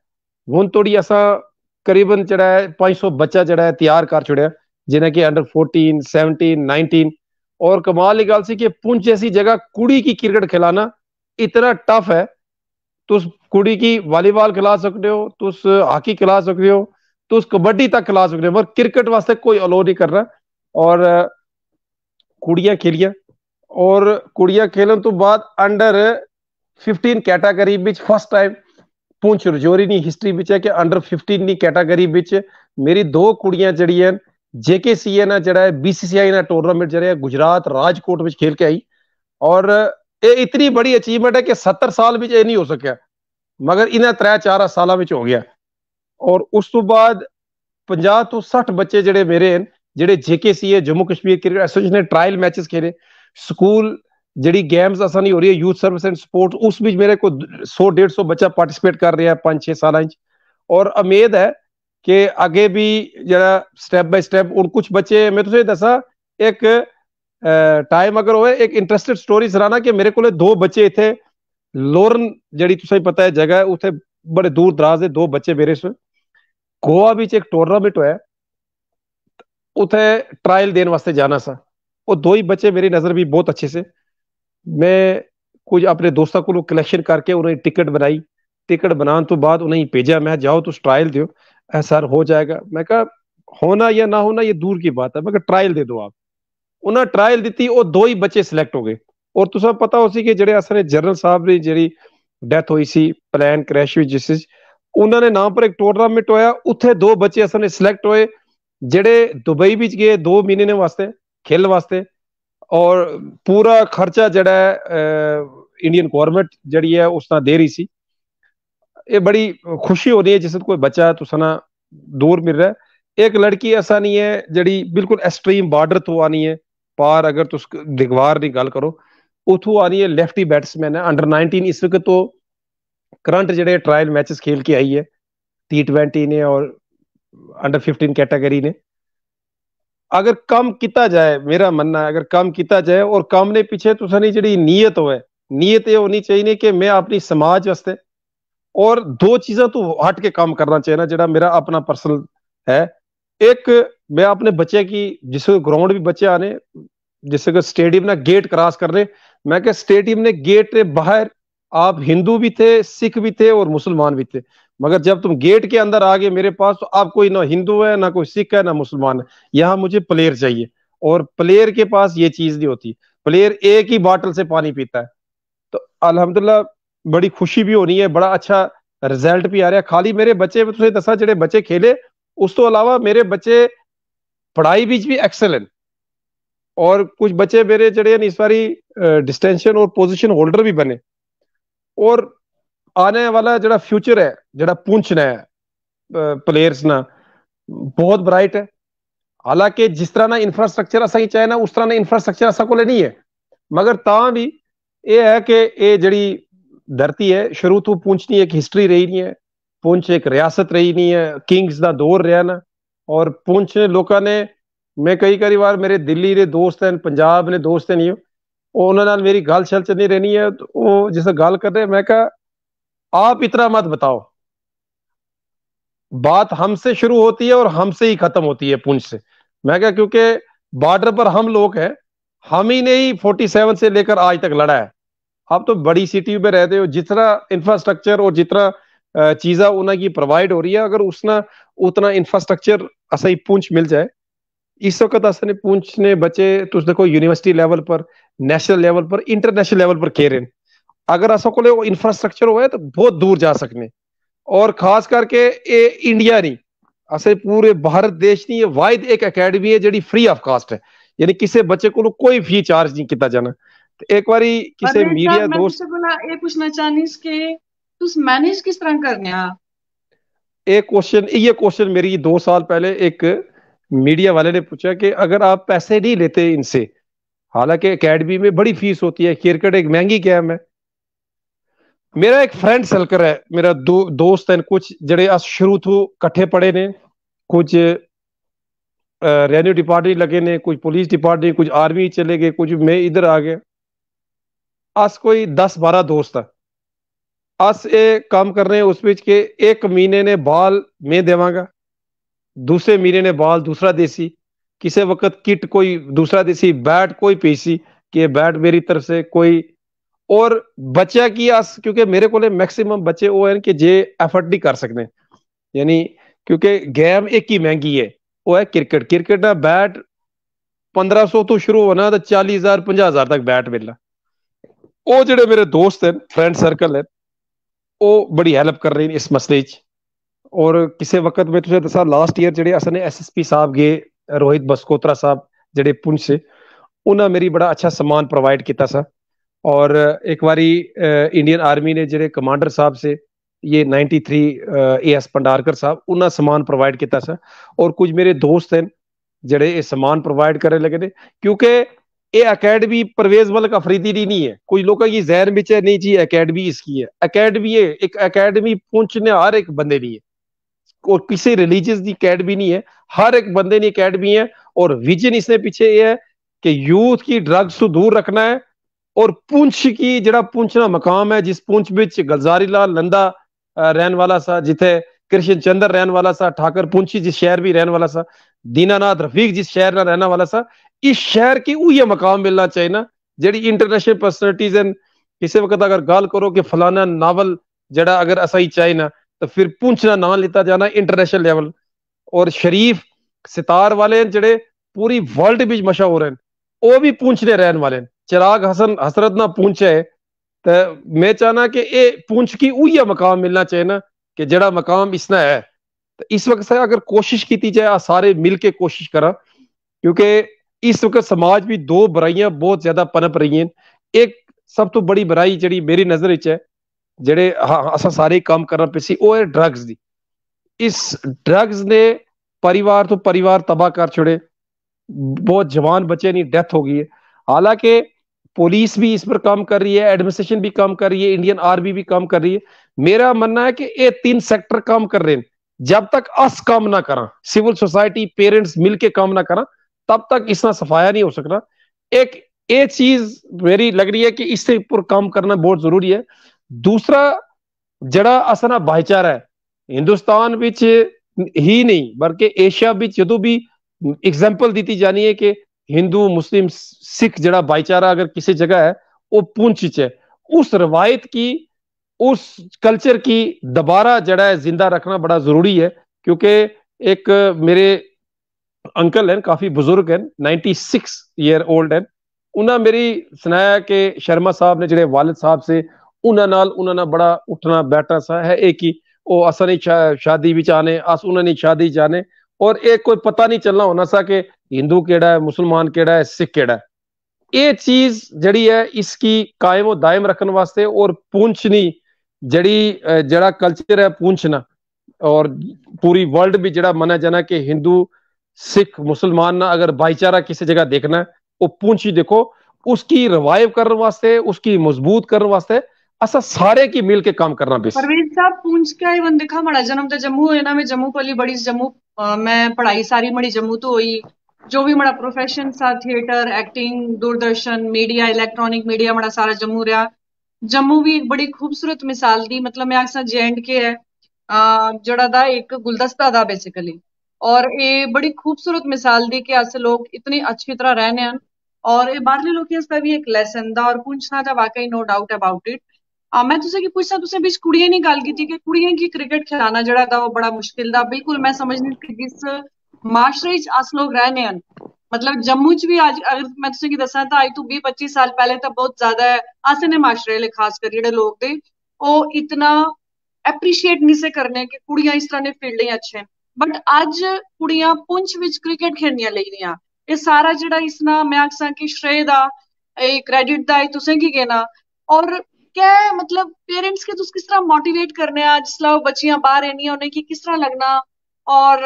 हूं थोड़ी असा करीबन जड़ा है पाँच सौ बच्चा जड़ा तैयार कर छुड़िया जिन्हें कि अंडर फोर्टीन सेवनटीन नाइनटीन और कमाल की गल सी कि पुंछ जैसी जगह कुड़ी की क्रिकेट खिलाना इतना टफ है तुस कुड़ी की वॉलीबॉल खिला सकते हो तुस हॉकी खिला सकते हो तो उस कबड्डी तक क्लास में पर क्रिकेट वास्ते कोई अलो नहीं कर रहा और कुड़िया खेलिया और कुड़िया खेलन तो बाद अंडर 15 कैटागरी ਵਿੱਚ ਫਸਟ ਟਾਈਮ ਪੁੰਚ ਰਜੋਰੀ ਦੀ ਹਿਸਟਰੀ ਵਿੱਚ ਹੈ ਕਿ ਅੰਡਰ 15 ਦੀ ਕੈਟਾਗਰੀ ਵਿੱਚ ਮੇਰੀ ਦੋ ਕੁੜੀਆਂ ਜਿਹੜੀਆਂ ਜੇਕੇਸੀਏ ਨਾਲ ਜਿਹੜਾ ਹੈ ਬੀਸੀਸੀਆਈ ਨਾਲ ਟੂਰਨਾਮੈਂਟ ਜਿਹੜਾ ਹੈ ਗੁਜਰਾਤ ਰਾਜਕੋਟ ਵਿੱਚ ਖੇਲ ਕੇ ਆਈ ਔਰ ਇਹ ਇਤਨੀ ਬੜੀ ਅਚੀਵਮੈਂਟ ਹੈ ਕਿ 70 ਸਾਲ ਵਿੱਚ ਇਹ ਨਹੀਂ ਹੋ ਸਕਿਆ ਮਗਰ ਇਹਨਾਂ 3-4 ਸਾਲਾਂ ਵਿੱਚ ਹੋ ਗਿਆ ਔਰ ਉਸ ਤੋਂ ਬਾਅਦ 50 ਤੋਂ 60 ਬੱਚੇ ਜਿਹੜੇ ਮੇਰੇ ਹਨ ਜਿਹੜੇ JKCA Jammu Kashmir cricket association ਨੇ ਟ੍ਰਾਇਲ ਮੈਚਸ ਖੇਲੇ ਸਕੂਲ ਜਿਹੜੀ ਗੇਮਸ ਆਸਾਨੀ ਹੋ ਰਹੀ ਹੈ ਯੂਥ ਸਰਵਿਸ ਐਂਡ ਸਪੋਰਟ ਉਸ ਵਿੱਚ ਮੇਰੇ ਕੋ 100 150 ਬੱਚਾ ਪਾਰਟਿਸਿਪੇਟ ਕਰ ਰਿਹਾ ਹੈ 5-6 ਸਾਲਾਂ ਵਿੱਚ ਔਰ ਉਮੀਦ ਹੈ ਕਿ ਅੱਗੇ ਵੀ ਜਿਹੜਾ ਸਟੈਪ ਬਾਈ ਸਟੈਪ ਉਹ ਕੁਝ ਬੱਚੇ ਮੈਂ ਤੁਹਾਨੂੰ ਦੱਸਾਂ ਇੱਕ ਟਾਈਮ ਅਗਰ ਹੋਵੇ ਇੱਕ ਇੰਟਰਸਟਿਡ ਸਟੋਰੀ ਸੁਣਾਣਾ ਕਿ ਮੇਰੇ ਕੋਲੇ ਦੋ ਬੱਚੇ ਇੱਥੇ ਲੋਰਨ ਜਿਹੜੀ ਤੁਸੀਂ ਪਤਾ ਹੈ ਜਗ੍ਹਾ ਉੱਥੇ ਬੜੇ ਦੂਰ ਦਰਾਜ਼ ਦੇ ਦੋ ਬੱਚੇ ਮੇਰੇ ਸੋ ਗੋਆ ਵਿੱਚ ਇੱਕ ਟੂਰਨਾਮੈਂਟ ਹੋਇਆ ਉਥੇ ਟ੍ਰਾਇਲ ਦੇਣ ਵਾਸਤੇ ਜਾਣਾ ਸੀ ਉਹ ਦੋ ਹੀ ਬੱਚੇ ਮੇਰੀ ਨਜ਼ਰ ਵੀ ਬਹੁਤ ਅੱਛੇ ਸੇ ਮੈਂ ਕੁਝ ਆਪਣੇ ਦੋਸਤਾਂ ਕੋਲੋਂ ਕਲੈਕਸ਼ਨ ਕਰਕੇ ਉਹਨਾਂ ਦੀ ਟਿਕਟ ਬਣਾਈ ਟਿਕਟ ਬਣਾਉਣ ਤੋਂ ਬਾਅਦ ਉਹਨਾਂ ਨੂੰ ਭੇਜਿਆ ਮੈਂ ਜਾਓ ਤੁਸੀਂ ਟ੍ਰਾਇਲ ਦਿਓ ਐ ਸਰ ਹੋ ਜਾਏਗਾ ਮੈਂ ਕਿਹਾ होना या ना होना ये दूर की बात है मगर ट्रायल दे दो आप उन्हें ट्रायल दी और दो ही बच्चे सिलेक्ट हो गए और तुसा पता हो सी कि जेडे असल जनरल साहब की जी डेथ हुई सी प्लान क्रैश हुई जिस ਉਹਨਾਂ ਨੇ ਨਾਮ ਪਰ ਇੱਕ ਟੂਰਨਾਮੈਂਟ ਹੋਇਆ ਉੱਥੇ ਦੋ ਬੱਚੇ ਅਸਾਂ ਨੇ ਸਿਲੈਕਟ ਹੋਏ ਜਿਹੜੇ ਦੁਬਈ ਵਿੱਚ ਗਏ 2 ਮਹੀਨੇ ਨੇ ਵਾਸਤੇ ਖੇਲ ਵਾਸਤੇ ਔਰ ਪੂਰਾ ਖਰਚਾ ਜਿਹੜਾ ਇੰਡੀਅਨ ਗਵਰਨਮੈਂਟ ਜਿਹੜੀ ਹੈ ਉਸ ਨਾਲ ਦੇ ਰਹੀ ਸੀ ਇਹ ਬੜੀ ਖੁਸ਼ੀ ਹੋ ਰਹੀ ਹੈ ਜਿਸ ਕੋਈ ਬੱਚਾ ਤੁਸਾਂ ਨਾ ਦੂਰ ਮਿਲ ਰਿਹਾ ਇੱਕ ਲੜਕੀ ਐਸਾ ਨਹੀਂ ਹੈ ਜਿਹੜੀ ਬਿਲਕੁਲ ਐਕਸਟ੍ਰੀਮ ਬਾਰਡਰ ਤੋਂ ਆਣੀ ਹੈ ਪਾਰ ਅਗਰ ਤੁਸ ਦਿਗਵਾਰ ਦੀ ਗੱਲ ਕਰੋ ਉਥੋਂ ਆਣੀ ਹੈ ਲੈਫਟੀ ਬੈਟਸਮੈਨ ਹੈ ਅੰਡਰ 19 ਇਸ ਵਕਤ ਤੋਂ करंट जेडे ट्रायल मैच खेल के आई है टी ट्वेंटी ने और अंडर फिफ्टीन कैटेगरी ने अगर कम किया जाए मेरा मनना है अगर कम किया जाए और कम ने पिछे तुसानी तो जेडी नीयत हो नीयत यह होनी चाहिए कि मैं अपनी समाज वास्ते और दो चीजा तो हट के काम करना चाहिए ना जेड़ा मेरा अपना पर्सनल है एक मैं अपने बच्चे की जिस ग्राउंड भी बच्चे आने जिससे स्टेडियम ने गेट क्रॉस कर रहे मैं क्या स्टेडियम ने गेट के बाहर आप हिंदू भी थे सिख भी थे और मुसलमान भी थे मगर जब तुम गेट के अंदर आ गए मेरे पास तो आप कोई ना हिंदू है ना कोई सिख है ना मुसलमान है यहाँ मुझे प्लेयर चाहिए और प्लेयर के पास ये चीज नहीं होती प्लेयर एक ही बाटल से पानी पीता है तो अलहमदुल्ला बड़ी खुशी भी हो रही है बड़ा अच्छा रिजल्ट भी आ रहा है खाली मेरे बच्चे तुझे दसा जेडे बच्चे खेले उस तो अलावा मेरे बच्चे पढ़ाई बीच भी एक्सेलेंट और कुछ बच्चे मेरे जड़े इस बारी डिस्टेंशन और पोजिशन होल्डर भी बने ਔਰ ਆਨੇ ਵਾਲਾ ਜਿਹੜਾ ਫਿਊਚਰ ਹੈ ਜਿਹੜਾ ਪਹੁੰਚਣਾ ਹੈ ਪਲੇਅਰਸ ਨਾਲ ਬਹੁਤ ਬ੍ਰਾਈਟ ਹੈ ਹਾਲਾਂਕਿ ਜਿਸ ਤਰ੍ਹਾਂ ਦਾ ਇਨਫਰਾਸਟ੍ਰਕਚਰ ਅਸਾਂ ਹੀ ਚਾਹੇ ਨਾ ਉਸ ਤਰ੍ਹਾਂ ਦਾ ਇਨਫਰਾਸਟ੍ਰਕਚਰ ਅਸਾਂ ਕੋਲੇ ਨਹੀਂ ਹੈ ਮਗਰ ਤਾਂ ਵੀ ਇਹ ਹੈ ਕਿ ਇਹ ਜਿਹੜੀ ਧਰਤੀ ਹੈ ਸ਼ੁਰੂ ਤੋਂ ਪਹੁੰਚਣੀ ਇੱਕ ਹਿਸਟਰੀ ਰਹੀ ਨਹੀਂ ਹੈ ਪੁੰਛ ਇੱਕ ਰਿਆਸਤ ਰਹੀ ਨਹੀਂ ਹੈ ਕਿੰਗਸ ਦਾ ਦੌਰ ਰਿਹਾ ਨਾ ਔਰ ਪੁੰਛ ਲੋਕਾਂ ਨੇ ਮੈਂ ਕਈ ਕਈ ਵਾਰ ਮੇਰੇ ਦਿੱਲੀ ਦੇ ਦੋਸਤ ਹਨ ਪੰਜਾਬ ਦੇ ਦੋਸਤ ਨੇ उन्होंने मेरी ਨਾਲ ਮੇਰੀ चल ਛਲ ਚੱਲਦੀ ਰਹਿਣੀ ਹੈ ਉਹ ਜਿਸ ਗੱਲ ਕਰ ਰਹੇ ਮੈਂ आप इतना मत बताओ बात हमसे शुरू होती है और हमसे ही खत्म होती है पुंछ से मैं क्या क्योंकि बॉर्डर पर हम लोग हैं हम ही ने ही सेवन से लेकर आज तक लड़ा है आप तो बड़ी सिटी में रहते हो जितना इंफ्रास्ट्रक्चर और जितना चीजा उनकी प्रोवाइड हो रही है अगर उसना उतना इंफ्रास्ट्रक्चर असही पूंछ मिल जाए इस वक्त असने पूंछ ने बचे तुझ देखो यूनिवर्सिटी लेवल पर नेशनल लेवल पर इंटरनेशनल लेवल पर केरन अगर असा को इंफ्रास्ट्रक्चर हो तो बहुत दूर जा सकने और खास करके ये इंडिया नहीं अस पूरे भारत देश नहीं ये वाहिद एक अकेडमी है जी फ्री ऑफ कास्ट है यानी किसी बच्चे को कोई फी चार्ज नहीं किया जाना तो एक बारी किसी मीडिया दोस्त ये पूछना चाहनीस के तुस मैनेज किस तरह करने आ एक क्वेश्चन ये क्वेश्चन मेरी दो साल पहले एक मीडिया वाले ने पूछा कि अगर आप पैसे नहीं लेते इनसे हालांकि अकेडमी में बड़ी फीस होती है क्रिकेट एक महंगी गेम है मेरा एक फ्रेंड सर्कल है मेरा दो दोस्त है कुछ जड़े अस शुरू तो कट्ठे पढ़े ने कुछ रेवन्यू डिपार्टमेंट लगे ने कुछ पुलिस डिपार्टमेंट कुछ आर्मी चले गए कुछ मैं इधर आ गया अस कोई दस बारह दोस्त है अस ये काम कर रहे हैं उस बीच के एक महीने ने बाल मैं देवांगा दूसरे महीने ने बाल दूसरा देसी किसी वक्त किट कोई दूसरा देसी बैट कोई पेशी कि बैट मेरी तरफ से कोई और बच्चा की आस क्योंकि मेरे को मैक्सिमम बच्चे वो हैं कि जे एफर्ट नहीं कर सकते यानी क्योंकि गेम एक ही महंगी है वो है क्रिकेट क्रिकेट ना बैट 1500 तो शुरू होना तो 40000 50000 तक बैट मिलना वो जो मेरे दोस्त हैं फ्रेंड सर्कल है वो बड़ी हेल्प कर रही इस मसले च और किसी वक्त में तुझे दसा लास्ट ईयर जेडे एस एस पी साहब गए रोहित बसकोत्रा साहब ਜਿਹੜੇ ਪੁੰਛ ਸੇ ਉਹਨਾਂ ਮੇਰੀ ਬੜਾ ਅੱਛਾ ਸਮਾਨ ਪ੍ਰੋਵਾਈਡ ਕੀਤਾ ਸਾ ਔਰ ਇੱਕ ਵਾਰੀ ਇੰਡੀਅਨ ਆਰਮੀ ਨੇ ਜਿਹੜੇ ਕਮਾਂਡਰ ਸਾਹਿਬ ਸੇ ये 93 एस पंडारकर साहब उन्हें समान प्रोवाइड किया सर और कुछ मेरे दोस्त हैं जड़े ये समान प्रोवाइड करे लगे ने क्योंकि ये अकेडमी परवेज मलक अफरीदी की नहीं है कुछ लोगों की जहन बिच है नहीं जी अकेडमी इसकी है अकेडमी है एक अकेडमी ने हर एक बंदे नहीं है और किसी रिलीजियस की अकेडमी नहीं है हर एक बंदे ने अकेडमी है और विजन इसने पीछे ये है कि यूथ की ड्रग्स तो दूर रखना है और पुंछ की जरा पुंछना मकाम है जिस पुंछ बिच गलजारी लाल नंदा रहन वाला सा जिथे कृष्ण चंद्र रहन वाला सा ठाकर पुंछी जिस शहर भी रहन वाला सा दीनानाथ रफीक जिस शहर ना रहने वाला सा इस शहर की उ मकाम मिलना चाहिए ना जी इंटरनेशनल पर्सनैलिटीज हैं किसी वक्त अगर गाल करो कि फलाना नावल जरा अगर असाई ही चाहिए ना तो फिर पूछना ना लेता जाना इंटरनेशनल लेवल और शरीफ सितार वाले जड़े पूरी वर्ल्ड बिच मशहूर हैं वो भी पूछ ने रहने वाले चिराग हसन हसरत ना पूछे तो मैं चाहना कि ये पूछ की उ मकाम मिलना चाहिए ना कि जड़ा मकाम इसने है तो इस वक्त से अगर कोशिश की जाए सारे मिल के कोशिश करा क्योंकि इस वक्त समाज भी दो बुराइया बहुत ज्यादा पनप रही हैं एक सब तो बड़ी बुराई जी मेरी नजर च है जेडे हाँ, सारे काम करना पे वो है ड्रग्स की इस ड्रग्स ने परिवार तो परिवार तबाह कर छोड़े बहुत जवान बचे नहीं डेथ हो गई है हालांकि पुलिस भी इस पर काम कर रही है एडमिनिस्ट्रेशन भी काम कर रही है इंडियन आर्मी भी काम कर रही है मेरा मानना है कि ये तीन सेक्टर काम कर रहे हैं जब तक अस काम ना करा सिविल सोसाइटी पेरेंट्स मिलके काम ना करा तब तक इसना सफाया नहीं हो सकता एक ये चीज मेरी लग रही है कि इससे ऊपर काम करना बहुत जरूरी है दूसरा जड़ा असना भाईचारा है ਹਿੰਦੁਸਤਾਨ ਵਿੱਚ ਹੀ ਨਹੀਂ ਬਲਕਿ ਏਸ਼ੀਆ ਵਿੱਚ ਜਦੋਂ ਵੀ ਐਗਜ਼ਾਮਪਲ ਦਿੱਤੀ ਜਾਣੀ ਹੈ ਕਿ ਹਿੰਦੂ ਮੁਸਲਿਮ ਸਿੱਖ ਜਿਹੜਾ ਭਾਈਚਾਰਾ ਅਗਰ ਕਿਸੇ ਜਗ੍ਹਾ ਹੈ ਉਹ ਪੁੰਛ ਚ ਹੈ ਉਸ ਰਵਾਇਤ की उस कल्चर की दोबारा जड़ा है जिंदा रखना बड़ा जरूरी है क्योंकि एक मेरे अंकल हैं काफी बुजुर्ग हैं 96 ਈਅਰ 올ਡ ਹਨ ਉਹਨਾਂ ਮੇਰੀ ਸੁਣਾਇਆ ਕਿ ਸ਼ਰਮਾ ਸਾਹਿਬ ਨੇ ਜਿਹੜੇ ਵਾਲਿਦ ਸਾਹਿਬ ਸੇ ਉਹਨਾਂ ਨਾਲ ਉਹਨਾਂ ਨਾਲ ਬੜਾ ਉੱਠਣਾ ਬੈਠਣਾ ਸਾ ਹੈ ਇਹ ਕਿ असा नहीं शा, शादी भी चाहने अस उन्होंने शादी चाहने और एक कोई पता नहीं चलना होना सा कि हिंदू केड़ा है मुसलमान केड़ा है सिख केड़ा है ये चीज जड़ी है इसकी कायम और दायम रखने वास्ते और पूछनी जड़ी जड़ा कल्चर है पूछना और पूरी वर्ल्ड भी जड़ा मना जाना कि हिंदू सिख मुसलमान ना अगर भाईचारा किसी जगह देखना है वो पूछ ही देखो उसकी रिवाइव करने वास्ते उसकी मजबूत करने वास्ते असा सारे की मिल के काम करना बेस परवेज साहब पूंछ का ही बंद दिखा मड़ा जन्म तो जम्मू है ना मैं जम्मू पली बड़ी जम्मू मैं पढ़ाई सारी मड़ी जम्मू तो हुई जो भी मरा प्रोफेशन सा theatre acting Doordarshan media electronic media मरा सारा जम्मू रहा जम्मू भी एक बड़ी खूबसूरत मिसाल दी मतलब मैं आखसा जे एंड के है जड़ा दा एक गुलदस्ता दा बेसिकली और ये बड़ी खूबसूरत मिसाल दी कि अस लोग इतनी अच्छी तरह रहने हैं और ये बारले लोग भी एक लेसन दा और पूछना था वाकई नो डाउट अबाउट इट ਮੈਂ ਤੁਸੀਂ ਕਿ ਪੁੱਛਦਾ ਤੁਸੀਂ ਵੀ ਕੁੜੀਆਂ ਦੀ ਗੱਲ ਕੀਤੀ ਕਿ ਕੁੜੀਆਂ ਕੀ ਕ੍ਰਿਕਟ ਖਿਲਾਣਾ ਜਿਹੜਾ ਦਾ ਉਹ ਬੜਾ ਮੁਸ਼ਕਿਲ ਦਾ ਬਿਲਕੁਲ ਮੈਂ ਸਮਝਦੀ ਕਿ ਕਿਸ ਮਾਸ਼ਰੇ ਚ ਅਸ ਲੋਕ ਰਹਨੇ ਹਨ मतलब जम्मू च भी अज अगर मैं तुसें की दसा तो अज तू भी पच्ची साल पहले तो बहुत ज्यादा अस ने माशरे ले खास कर जेडे लोग थे ਉਹ ਇਤਨਾ ਐਪਰੀਸ਼ੀਏਟ ਨਹੀਂ ਸੇ ਕਰਨੇ ਕਿ ਕੁੜੀਆਂ ਇਸ ਤਰ੍ਹਾਂ ਦੇ ਫੀਲਡ ਲਈ ਅੱਛੇ ਬਟ ਅੱਜ ਕੁੜੀਆਂ ਪੁੰਛ ਵਿੱਚ ਕ੍ਰਿਕਟ ਖੇਡਣੀਆਂ ਲਈ ਰਹੀਆਂ ਇਹ ਸਾਰਾ ਜਿਹੜਾ ਇਸ ਨਾਲ ਮੈਂ ਆਖਾਂ ਕਿ ਸ਼੍ਰੇ ਦਾ ਇਹ ਕ੍ਰੈਡਿਟ ਦਾ ਇਹ ਤੁਸੀਂ ਕੀ ਕਹਿਣਾ ਔਰ કે મતલબ પેરેન્ટ્સ કે તો ઉસ કિસ طرح મોટિવેટ કરને આજ સ્લાવ બચ્ચિયા બહાર એનીયા ઉને કે કિસ طرح લગના ઓર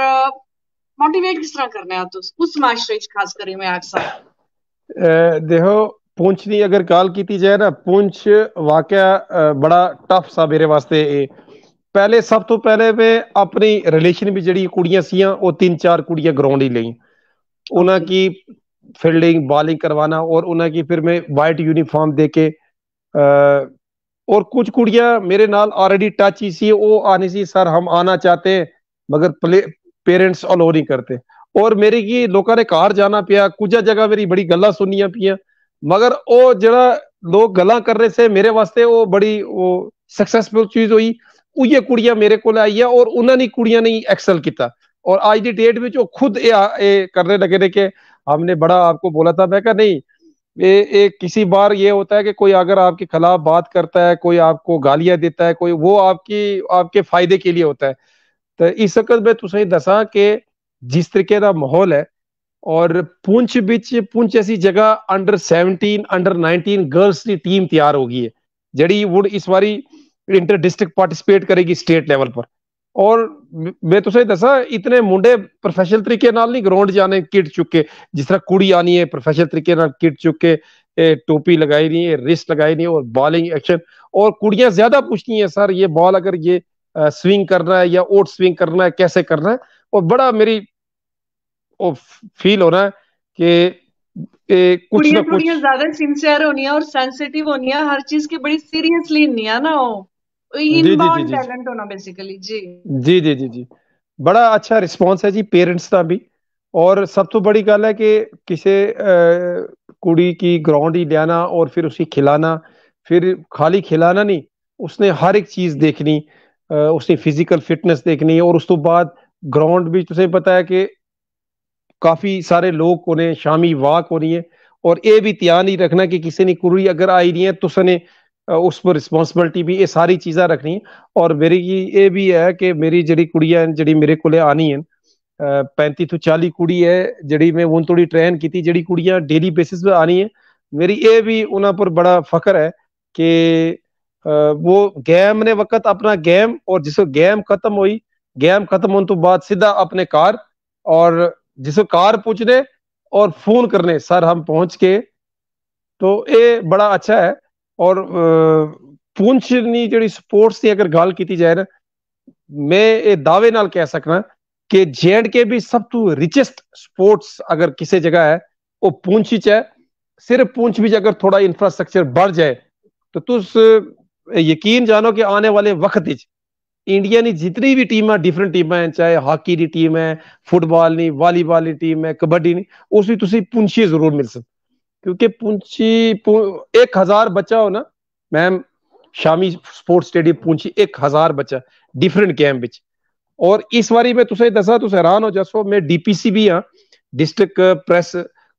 મોટિવેટ કિસ طرح કરને આતો ઉસ માઈસરેજ ખાસ કરીને આખ સાહેબ દેહો પૂંચની અગર કાલ કીતી જાય ના પૂંચ વાક્ય બડા ટફ સા મેરે વાસ્તે એ પહેલે સબ તો પહેલે મે અપની રિલેશન બી જડી કુડિયા સિયા ઓ તીન ચાર કુડિયા ગ્રાઉન્ડ ઈ લેઈ ઉના કે ફિલ્ડિંગ બોલિંગ કરવાના ઓર ઉના કે ફિર મે વ્હાઈટ યુનિફોર્મ દેકે और कुछ कुड़िया मेरे नाल ऑलरेडी टच ही सी वो आने सी सर हम आना चाहते हैं मगर पेरेंट्स अलो नहीं करते और मेरे की लोगों ने घर जाना पिया कुछ जगह मेरी बड़ी गल्ला सुनिया पिया मगर वो जरा लोग गल्ला कर रहे से मेरे वास्ते वो बड़ी वो सक्सेसफुल चीज हुई उये कुड़िया मेरे को आई है और उन्होंने कुड़िया ने एक्सल किया और आज की डेट में खुद ए, ए करने लगे ने कि हमने बड़ा आपको बोला था मैं कहा नहीं ये एक किसी बार ये होता है कि कोई अगर आपके खिलाफ बात करता है कोई आपको गालियां देता है कोई वो आपकी आपके फायदे के लिए होता है तो इस वक्त मैं तुसें दसा कि जिस तरीके का माहौल है और पुंछ बिच पुंछ ऐसी जगह under seventeen under nineteen girls की टीम तैयार हो गई है जड़ी वो इस बारी इंटर डिस्ट्रिक्ट पार्टिसिपेट करेगी स्टेट लेवल पर और ਮੈਂ ਤੁਸੀਂ ਦੱਸਾਂ ਇਤਨੇ ਮੁੰਡੇ ਪ੍ਰੋਫੈਸ਼ਨਲ ਤਰੀਕੇ नहीं ग्राउंड जाने किट चुके जिस तरह कुड़ी आनी है ਹੈ तरीके ਤਰੀਕੇ ਨਾਲ ਕਿਟ ਚੁੱਕੇ टोपी लगाई नहीं है रिस्ट लगाई नहीं और बॉलिंग एक्शन और कुड़ियां ज्यादा पूछती हैं सर ये बॉल अगर ये आ, स्विंग करना है या ओट स्विंग करना है कैसे करना है और बड़ा मेरी ओ, फील हो रहा है कि कुछ ना कुछ ज्यादा सिंसियर होनी है और सेंसिटिव होनी है हर चीज की बड़ी सीरियसली नहीं है ना वो जी जी जी जी बड़ा अच्छा सब तो बड़ी गल है खिलाना फिर खाली खिलाना नहीं उसने हर एक चीज देखनी उसने फिजिकल फिटनेस देखनी और उस ग्राउंड तो भी तुसे पता है कि काफी सारे लोग होने शामी वाक होनी है और यह भी ध्यान ही रखना कि किसी ने कुड़ी अगर आई नहीं है तो उसने उस पर रिस्पांसिबिलिटी भी ये सारी चीजा रखनी और मेरी ये भी है कि मेरी जड़ी कुड़िया हैं जड़ी मेरे को आनी हैं पैंती तो चाली कुड़ी है जड़ी मैं उन थोड़ी ट्रेन की थी जड़ी डेली बेसिस पर आनी है मेरी ये भी उन्होंने पर बड़ा फख्र है कि वो गैम ने वक्त अपना गैम और जिस गैम खत्म हुई गैम खत्म होने तो बाद सीधा अपने कार और जिस कार पूछने और फोन करने सर हम पहुंच के तो ये बड़ा अच्छा है और ਔਰ जी स्पोर्ट्स की अगर गल की जाए ਕੀਤੀ मैं ये दावे ਇਹ कह सकना कि जे एंड के भी सब ਤੋਂ रिचेस्ट स्पोर्ट्स अगर किसी जगह है ਉਹ पूछ ਚ ਹੈ सिर्फ पूंछ भी अगर थोड़ा इंफ्रास्ट्रक्चर बढ़ जाए तो तुस यकीन जानो कि आने वाले वक्त इंडिया की जितनी भी टीम डिफरेंट टीम है चाहे हाकी की टीम है फुटबॉल नहीं वालीबॉल की टीम है कबड्डी नहीं उसकी तुम पूंछी जरूर मिल सकते क्योंकि पूंछी एक हजार बच्चा हो ना मैम शामी स्पोर्ट्स स्टेडियम पूंछी एक हजार बच्चा डिफरेंट कैंप विच और इस बारी में तुसे दसा तुस हैरान हो जसो मैं डीपीसी भी हाँ डिस्ट्रिक्ट प्रेस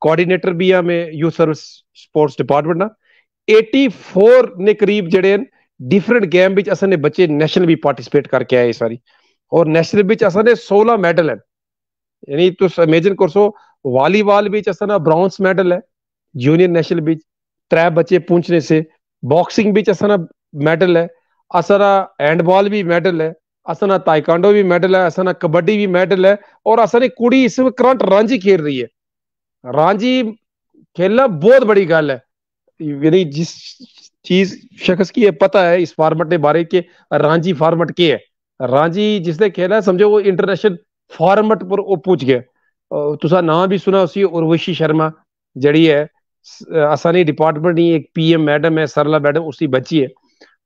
कोऑर्डिनेटर भी हाँ मैं यूथ सर्विस स्पोर्ट्स डिपार्टमेंट ना 84 ने करीब जड़े डिफरेंट गेम विच असा ने बच्चे नेशनल भी पार्टिसिपेट करके आए इस सारी और नेशनल विच असा ने 16 मेडल है यानी तुस इमेजिन कर सो वॉलीबॉल विच असा ना ब्रॉन्ज मेडल है यूनियन नेशनल बीच त्रै बच्चे पूछने से बॉक्सिंग बीच असाना मेडल है असा हैंडबॉल भी मेडल है असाना ताइकांडो भी मेडल है असाना कबड्डी भी मेडल है और असानी कुड़ी इस करंट रांझी खेल रही है रांझी खेलना बहुत बड़ी गल है यानी जिस चीज शख्स की ये पता है इस फार्मेट के बारे के रांझी फार्मेट के है रांझी जिसने खेला है समझो वो इंटरनेशनल फार्मेट पर वो पूछ गया तुसा नाम भी सुना उसी उर्वशी शर्मा जड़ी है ऐसा डिपार्टमेंट नहीं एक पीएम मैडम है सरला मैडम उसकी बच्ची है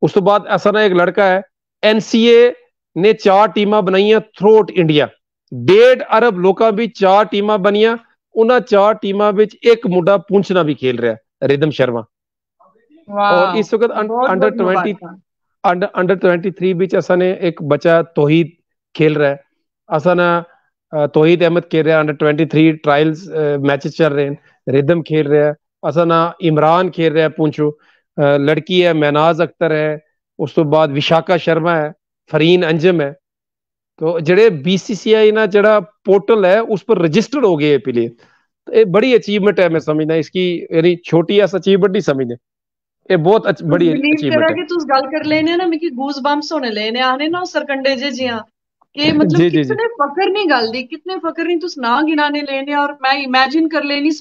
उस तो बाद ऐसा ना एक लड़का है एनसीए ने चार टीम बनाई थ्रूट इंडिया डेढ़ अरब लोग भी चार टीम बनिया उन्होंने चार टीम एक मुंडा पूछना भी खेल रहा है रिदम शर्मा और इस वक्त under twenty under under twenty three बिच असा ने एक बच्चा तोहिद खेल रहा है असा ना तोहिद अहमद खेल रहा है under twenty three trials match चल रहे हैं रिदम खेल रहा है असाना इमरान खेल रहा है पूंछू लड़की है मैनाज अख्तर है ਉਸ ਤੋਂ ਬਾਅਦ ਵਿਸ਼ਾਕਾ ਸ਼ਰਮਾ है ਫਰੀਨ ਅੰਜਮ ਹੈ ਤੋ ਜਿਹੜੇ BCCI ना ਜਿਹੜਾ पोर्टल है उस पर रजिस्टर्ड हो गए ਹੈ ਪਲੇਅਰ तो ये बड़ी अचीवमेंट है मैं समझना इसकी यानी छोटी ऐसा अचीवमेंट नहीं समझने ये बहुत अच्छ, तो बड़ी अचीवमेंट है कि तुस गल कर लेने ना मिकी गूज होने लेने आने ना सरकंडे जे जिया के मतलब जी, कितने फकर नहीं गल दी कितने फकर नहीं तुस ना गिनाने लेने और मैं इमेजिन कर लेनी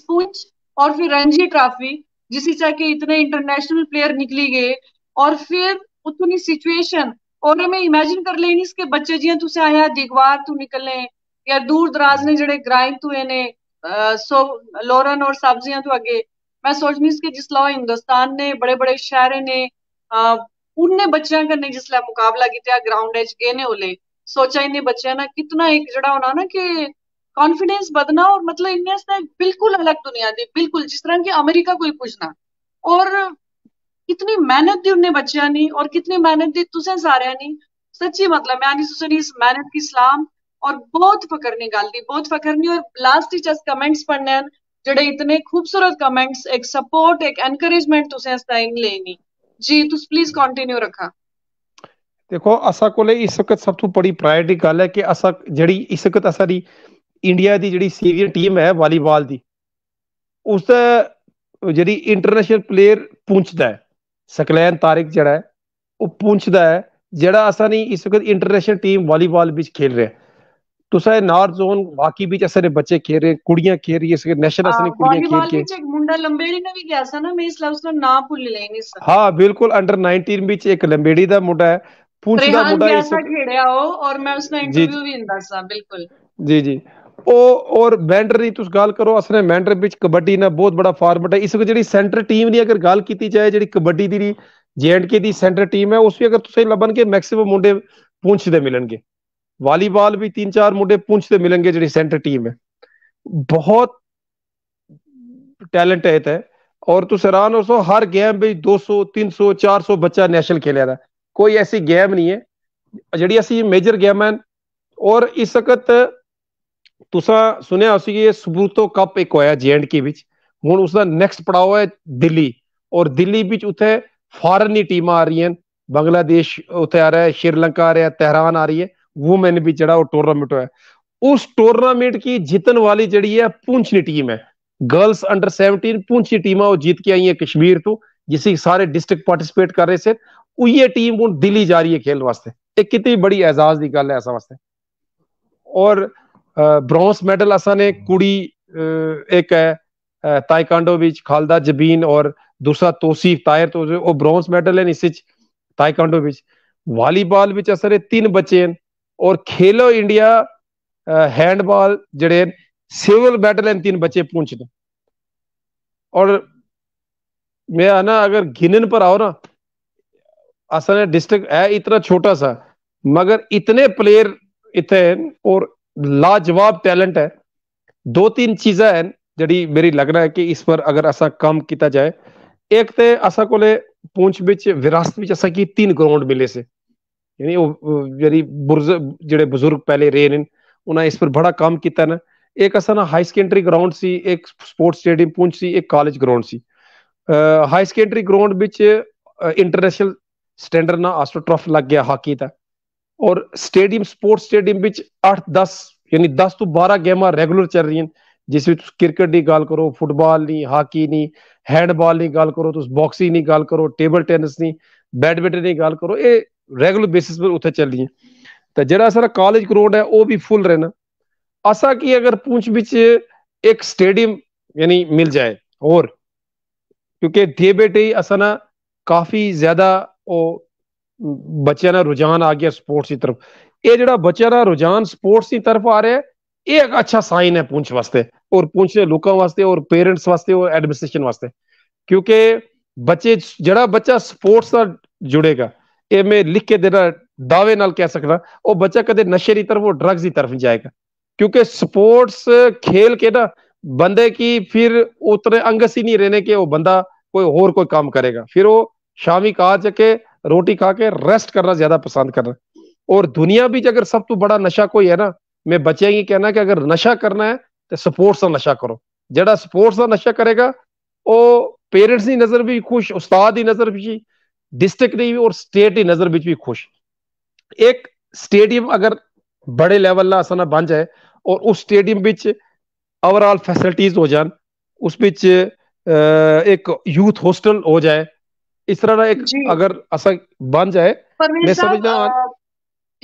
और फिर रणजी ट्रॉफी जिस तरह के इतने इंटरनेशनल प्लेयर निकली गए और फिर उतनी सिचुएशन और हमें इमेजिन कर लेनी इसके बच्चे जी हाँ, तुसे आया दिगवार तू निकलने या दूर दराज ने जड़े ग्राइंड तू इन्हें सो लोरन और सब्जियां तू अगे मैं सोच नहीं इसके जिस लाओ हिंदुस्तान ने बड़े बड़े शहर ने उनने बच्चों का नहीं जिसला मुकाबला किया ग्राउंड गए ने उले सोचा इन्हें बच्चे ना कितना एक जड़ा होना ना कि कॉन्फिडेंस बदना और मतलब इंडियंस ने बिल्कुल अलग दुनिया दी बिल्कुल जिस तरह की अमेरिका को ही पुजना और कितनी मेहनत दी उन्हें बच्चिया ने और कितनी मेहनत दी तुसें सारे नी सच्ची मतलब मैं नहीं तुसें इस मेहनत की सलाम और बहुत फकर ने गल दी बहुत फकर ने और लास्ट इच अस कमेंट्स पढ़ने हैं ਜਿਹੜੇ ਇਤਨੇ ਖੂਬਸੂਰਤ ਕਮੈਂਟਸ एक ਸਪੋਰਟ ਇੱਕ ਐਨਕਰੇਜਮੈਂਟ ਤੁਸੀਂ ਇਸ ਟਾਈਮ ਲੈਣੀ ਜੀ ਤੁਸੀਂ ਪਲੀਜ਼ ਕੰਟੀਨਿਊ ਰੱਖਾ ਦੇਖੋ ਅਸਾਂ ਕੋਲੇ ਇਸ ਵਕਤ ਸਭ ਤੋਂ ਬੜੀ ਪ੍ਰਾਇੋਰਟੀ ਗੱਲ ਹੈ ਕਿ ਅਸਾਂ ਜਿਹੜੀ ਇਸ ਵਕਤ ਅਸਾਂ ਇੰਡੀਆ ਦੀ ਜਿਹੜੀ ਸੀਨੀਅਰ ਟੀਮ ਹੈ ਵਾਲੀਬਾਲ ਦੀ ਉਸ ਜਿਹੜੀ ਇੰਟਰਨੈਸ਼ਨਲ ਪਲੇਅਰ ਪੁੰਛਦਾ ਹੈ ਸਕਲੈਨ ਤਾਰਿਕ ਜਿਹੜਾ ਹੈ ਉਹ ਪੁੰਛਦਾ ਹੈ ਜਿਹੜਾ ਅਸਾਂ ਨਹੀਂ ਇਸ ਵਕਤ ਇੰਟਰਨੈਸ਼ਨਲ ਟੀਮ ਵਾਲੀਬਾਲ ਵਿੱਚ ਖੇਲ ਰਿਹਾ ਤੁਸੀਂ ਨਾਰਥ ਜ਼ੋਨ ਬਾਕੀ ਵਿੱਚ ਅਸਰ ਬੱਚੇ ਖੇਲ ਰਹੇ ਕੁੜੀਆਂ ਖੇਲ ਰਹੀ ਇਸ ਨੈਸ਼ਨਲ ਅਸਰ ਕੁੜੀਆਂ ਖੇਲ ਕੇ ਵਾਲੀਬਾਲ ਵਿੱਚ ਮੁੰਡਾ ਲੰਬੇੜੀ ਨੇ ਵੀ ਗਿਆ ਸੀ ਨਾ ਮੈਂ ਇਸ ਲਫ਼ਜ਼ ਨੂੰ ਨਾ ਭੁੱਲ ਲੈਣੀ ਸਰ ਹਾਂ ਬਿਲਕੁਲ ਅੰਡਰ 19 ਵਿੱਚ ਇੱਕ ਲੰਬੇੜੀ ਦਾ ਮੁੰਡਾ ਹੈ ਪੁੰਛ ਦਾ ਮੁੰਡਾ ਇਸ ਖੇੜਿਆ ਉਹ ਔਰ ਮੈਂ ਉਸ ਨਾਲ ਇੰਟਰਵਿਊ ਵੀ ਹਿੰਦਾ ਸਾਂ ਬਿਲਕੁਲ ਜੀ ਜੀ ਉਹ ਔਰ ਮੈਂਡਰ ਦੀ ਤੁਸੀਂ ਗੱਲ ਕਰੋ ਅਸਲੇ ਮੈਂਡਰ ਵਿੱਚ ਕਬੱਡੀ ਨਾਲ ਬਹੁਤ ਬੜਾ ਫਾਰਮੈਟ ਹੈ ਇਸ ਵਕਤ ਜਿਹੜੀ ਸੈਂਟਰ ਟੀਮ ਦੀ ਅਗਰ ਗੱਲ ਕੀਤੀ ਜਾਏ ਜਿਹੜੀ ਕਬੱਡੀ ਦੀ ਜੀਐਂਡਕੇ ਦੀ ਸੈਂਟਰ ਟੀਮ ਹੈ ਉਸ ਵੀ ਅਗਰ ਤੁਸੀਂ ਲੱਭਣ ਕੇ ਮੈਕਸਿਮਮ ਮੁੰਡੇ ਪੁੰਛ ਦੇ ਮਿਲਣਗੇ ਵਾਲੀਬਾਲ ਵੀ 3-4 ਮੁੰਡੇ ਪੁੰਛ ਦੇ ਮਿਲਣਗੇ ਜਿਹੜੀ ਸੈਂਟਰ ਟੀਮ ਹੈ ਬਹੁਤ ਟੈਲੈਂਟ ਹੈ ਤੇ और तो सरान और सो हर गेम में 200 300 400 बच्चा नेशनल खेले रहा कोई ऐसी गेम नहीं है जड़ी ऐसी मेजर गेम है और इस वक्त ਤੁਸੀਂ ਸੁਣਿਆ ਸੀ ਕਿ ਇਹ ਸਬੂਤੋ ਕੱਪ ਇੱਕ ਹੋਇਆ ਜੀਐਂਡਕੇ ਵਿੱਚ ਹੁਣ ਉਸ ਦਾ ਨੈਕਸਟ ਪੜਾਅ ਹੈ ਦਿੱਲੀ ਔਰ ਦਿੱਲੀ ਵਿੱਚ ਉਥੇ ਫੋਰਨ ਦੀ ਟੀਮਾਂ ਆ ਰਹੀਆਂ ਬੰਗਲਾਦੇਸ਼ ਉਥੇ ਆ ਰਿਹਾ ਹੈ ਸ਼੍ਰੀਲੰਕਾ ਆ ਰਿਹਾ ਤਹਿਰਾਨ ਆ ਰਹੀ ਹੈ वुमेन भी जरा टूर्नामेंट है उस टूर्नामेंट की जीतने वाली जड़ी है पुंछ की टीम है गर्ल्स अंडर सेवनटीन पुंछ की टीम वो जीत के आई है कश्मीर तो जिसे सारे डिस्ट्रिक्ट पार्टिसिपेट कर रहे थे ये टीम हूँ दिल्ली जा रही है खेल वास्ते एक कितनी बड़ी एजाज की गल है ऐसा वास्ते और ब्रॉन्स मेडल असा ने कुड़ी एक है ताइकांडो विच खालदा जबीन और दूसरा तोसीफ तायर तो वो ब्रॉन्स मेडल है इस ताइकांडो विच ਵਾਲੀਬਾਲ ਵਿੱਚ ਅਸਰ ਇਹ ਤਿੰਨ ਬੱਚੇ ਹਨ ਔਰ ਖੇਲੋ ਇੰਡੀਆ ਹੈਂਡਬਾਲ ਜਿਹੜੇ ਸਿਵਲ ਮੈਡਲ ਹਨ ਤਿੰਨ ਬੱਚੇ ਪਹੁੰਚਦੇ मैं ना अगर गिनन पर आओ ना असल डिस्ट्रिक्ट है इतना छोटा सा मगर इतने प्लेयर इतने और लाजवाब टैलेंट है दो तीन चीज़ा हैं जड़ी मेरी लगना है कि इस पर अगर असा काम किया जाए एक तो असा को पूंछ बिच विरासत बिच असा की तीन ग्राउंड मिले से यानी यानी बुर्ज जड़े बुजुर्ग पहले रहे ने उन्हें इस पर बड़ा काम किया ना एक असा ना हाई सेकेंडरी ग्राउंड सी एक स्पोर्ट्स स्टेडियम पूंछ सी एक कॉलेज ग्राउंड सी हाई सेकेंडरी ग्राउंड बिच इंटरनेशनल स्टैंडर्ड ना आस्ट्रो ट्रॉफ लग गया हॉकी का और स्टेडियम स्पोर्ट्स स्टेडियम ਵਿੱਚ 8-10 ਯਾਨੀ 10 ਤੋਂ 12 ਗੇਮਾਂ ਰੈਗੂਲਰ ਚੱਲ ਰਹੀਆਂ ਜਿਸ ਵਿੱਚ ਕ੍ਰਿਕਟ ਦੀ ਗੱਲ ਕਰੋ ਫੁੱਟਬਾਲ ਦੀ ਹਾਕੀ ਦੀ ਹੈਂਡਬਾਲ ਦੀ ਗੱਲ ਕਰੋ ਤੁਸੀਂ ਬਾਕਸਿੰਗ ਦੀ ਗੱਲ ਕਰੋ ਟੇਬਲ ਟੈਨਿਸ ਦੀ ਬੈਡਮਿੰਟਨ ਦੀ ਗੱਲ ਕਰੋ ਇਹ ਰੈਗੂਲਰ ਬੇਸਿਸ 'ਤੇ ਉੱਥੇ ਚੱਲ ਰਹੀਆਂ ਤਾਂ ਜਿਹੜਾ ਸਾਰਾ ਕਾਲਜ ਗਰਾਊਂਡ ਹੈ ਉਹ ਵੀ ਫੁੱਲ ਰਹਿਣਾ ਆਸਾ ਕੀ ਅਗਰ ਪੂੰਛ ਵਿੱਚ ਇੱਕ ਸਟੇਡੀਅਮ ਯਾਨੀ ਮਿਲ ਜਾਏ और क्योंकि थे बेटे असा ना काफ़ी ज़्यादा वो ਬੱਚਿਆਂ ਦਾ ਰੁਝਾਨ ਆ ਗਿਆ ਸਪੋਰਟਸ ਦੀ ਤਰਫ ਇਹ ਜਿਹੜਾ ਬੱਚਿਆਂ ਦਾ ਰੁਝਾਨ ਸਪੋਰਟਸ ਦੀ ਤਰਫ ਆ ਰਿਹਾ ਇਹ ਇੱਕ ਅੱਛਾ ਸਾਈਨ ਹੈ ਪੁੰਛ ਵਾਸਤੇ ਔਰ ਪੁੰਛ ਦੇ ਲੋਕਾਂ ਵਾਸਤੇ ਔਰ ਪੇਰੈਂਟਸ ਵਾਸਤੇ ਔਰ ਐਡਮਿਨਿਸਟ੍ਰੇਸ਼ਨ ਵਾਸਤੇ ਕਿਉਂਕਿ ਬੱਚੇ ਜਿਹੜਾ ਬੱਚਾ ਸਪੋਰਟਸ ਦਾ ਜੁੜੇਗਾ ਇਹ ਮੈਂ ਲਿਖ ਕੇ ਦੇਣਾ ਦਾਅਵੇ ਨਾਲ ਕਹਿ ਸਕਦਾ ਉਹ ਬੱਚਾ ਕਦੇ ਨਸ਼ੇ ਦੀ ਤਰਫ ਉਹ ਡਰੱਗਸ ਦੀ ਤਰਫ ਨਹੀਂ ਜਾਏਗਾ क्योंकि स्पोर्ट्स खेल के ना बंदे की फिर उतने अंगस ही नहीं रहने के वो बंदा कोई और कोई काम करेगा फिर वो शामी कहा के रोटी खा के रेस्ट करना ज्यादा पसंद करना और दुनिया भी अगर सब तो बड़ा नशा कोई है ना मैं बच्चे ही कहना कि अगर नशा करना है तो स्पोर्ट्स का नशा करो जरा स्पोर्ट्स का नशा करेगा वो पेरेंट्स की नज़र भी खुश उस्ताद की नज़र भी डिस्ट्रिक्ट की और स्टेट की नज़र भी खुश एक स्टेडियम अगर बड़े लेवल ना असा बन जाए और उस स्टेडियम बिच ओवरऑल फैसिलिटीज हो जाए उस एक यूथ होस्टल हो जाए इस तरह ना एक अगर असर बन जाए मैं समझना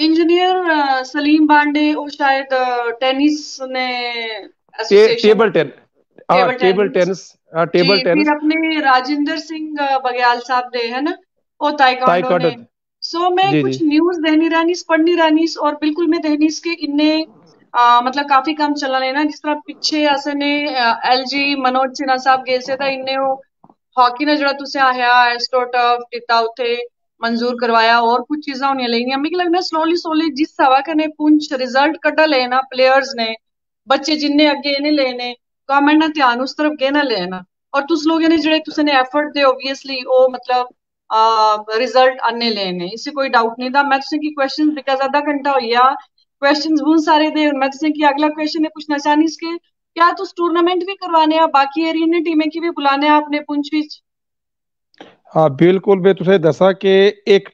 इंजीनियर सलीम बांडे वो शायद टेनिस ने टे, टेबल टेन हाँ टेबल टेनिस हाँ टेबल टेनिस अपने राजेंद्र सिंह बघियाल साहब दे है ना और ताइक्वांडो ने सो so, मैं जी, कुछ न्यूज दहनी रानी पढ़नी रानी और बिल्कुल मैं दहनीस के इन्ने आ, मतलब काफी काम चला लेना जिस तरह पीछे असने एल जी मनोज सिन्हा साहब गए थे इन्ने वो हॉकी ने ਜਿਹੜਾ ਤੁਸੀਂ ਆਇਆ ਐਸਟੋਟਫ ਦਿੱਤਾ ਉਥੇ मंजूर करवाया और कुछ चीजा होनी लगी मिगी लगना स्लोली स्लोली जिस हवा कने पुंछ रिजल्ट कड्डा लेना प्लेयर्स ने बच्चे जिन्ने अग्गे इन्हें लेने गवर्नमेंट ने ध्यान उस तरफ गेना लेना और तुस लोग ने जेडे तुसे ने एफर्ट दे ओबियसली ओ मतलब रिजल्ट आने लेने इससे कोई डाउट नहीं था मैं तुसे की क्वेश्चन बिकॉज आधा घंटा हो गया क्वेश्चन बहुत सारे दे मैं तुसे की अगला क्वेश्चन है पूछना चाहनी इसके क्या तो टूर्नामेंट भी करवाने आप बाकी एरियन टीमें की भी बुलाने आपने पुंछ विच हाँ बिल्कुल मैं तुझे दसा के एक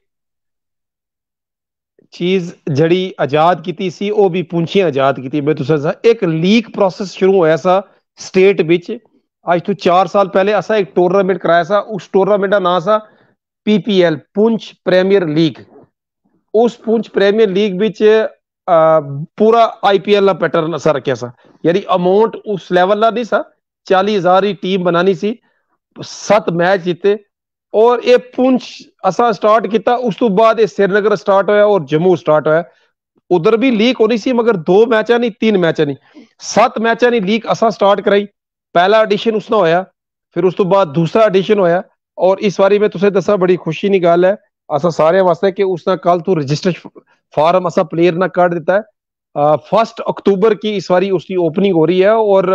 चीज जड़ी आजाद की सी वो भी पूंछी आजाद की मैं तुझे एक लीग प्रोसेस शुरू होया सा स्टेट विच आज तू चार साल पहले असा एक टूर्नामेंट कराया सा उस टूर्नामेंट का नाम सा पीपीएल पुंछ प्रीमियर लीग उस पुंछ प्रीमियर लीग विच पूरा आईपीएल ਦਾ ਪੈਟਰਨ ਅਸਰ ਰੱਖਿਆ ਸਾ ਯਾਨੀ ਅਮਾਉਂਟ ਉਸ ਲੈਵਲ ਦਾ ਨਹੀਂ ਸਾ 40000 ਦੀ ਟੀਮ ਬਣਾਣੀ ਸੀ 7 ਮੈਚ ਜਿੱਤੇ ਔਰ ਇਹ ਪੁੰਛ ਅਸਾਂ ਸਟਾਰਟ ਕੀਤਾ ਉਸ ਤੋਂ ਬਾਅਦ ਇਹ ਸਿਰਨਗਰ ਸਟਾਰਟ ਹੋਇਆ ਔਰ ਜੰਮੂ ਸਟਾਰਟ ਹੋਇਆ ਉਧਰ ਵੀ ਲੀਕ ਹੋਣੀ ਸੀ ਮਗਰ ਦੋ ਮੈਚਾਂ ਨਹੀਂ ਤਿੰਨ ਮੈਚਾਂ ਨਹੀਂ ਸੱਤ ਮੈਚਾਂ ਨਹੀਂ ਲੀਕ ਅਸਾਂ ਸਟਾਰਟ ਕਰਾਈ ਪਹਿਲਾ ਐਡੀਸ਼ਨ ਉਸ ਨਾਲ ਹੋਇਆ ਫਿਰ ਉਸ ਤੋਂ ਬਾਅਦ ਦੂਸਰਾ ਐਡੀਸ਼ਨ ਹੋਇਆ ਔਰ ਇਸ ਵਾਰੀ ਮੈਂ ਤੁਸੀਂ ਦੱਸਾਂ ਬੜੀ ਖੁਸ਼ੀ ਦੀ ਗੱਲ ਹੈ ਅਸਾਂ ਸਾਰਿਆਂ ਵਾਸਤੇ ਕਿ ਉਸ ਨਾਲ ਕੱਲ ਤੋਂ ਰਜਿਸਟਰ फॉर्म असा प्लेयर ना काट देता है फर्स्ट अक्टूबर की इस बारी उसकी ओपनिंग हो रही है और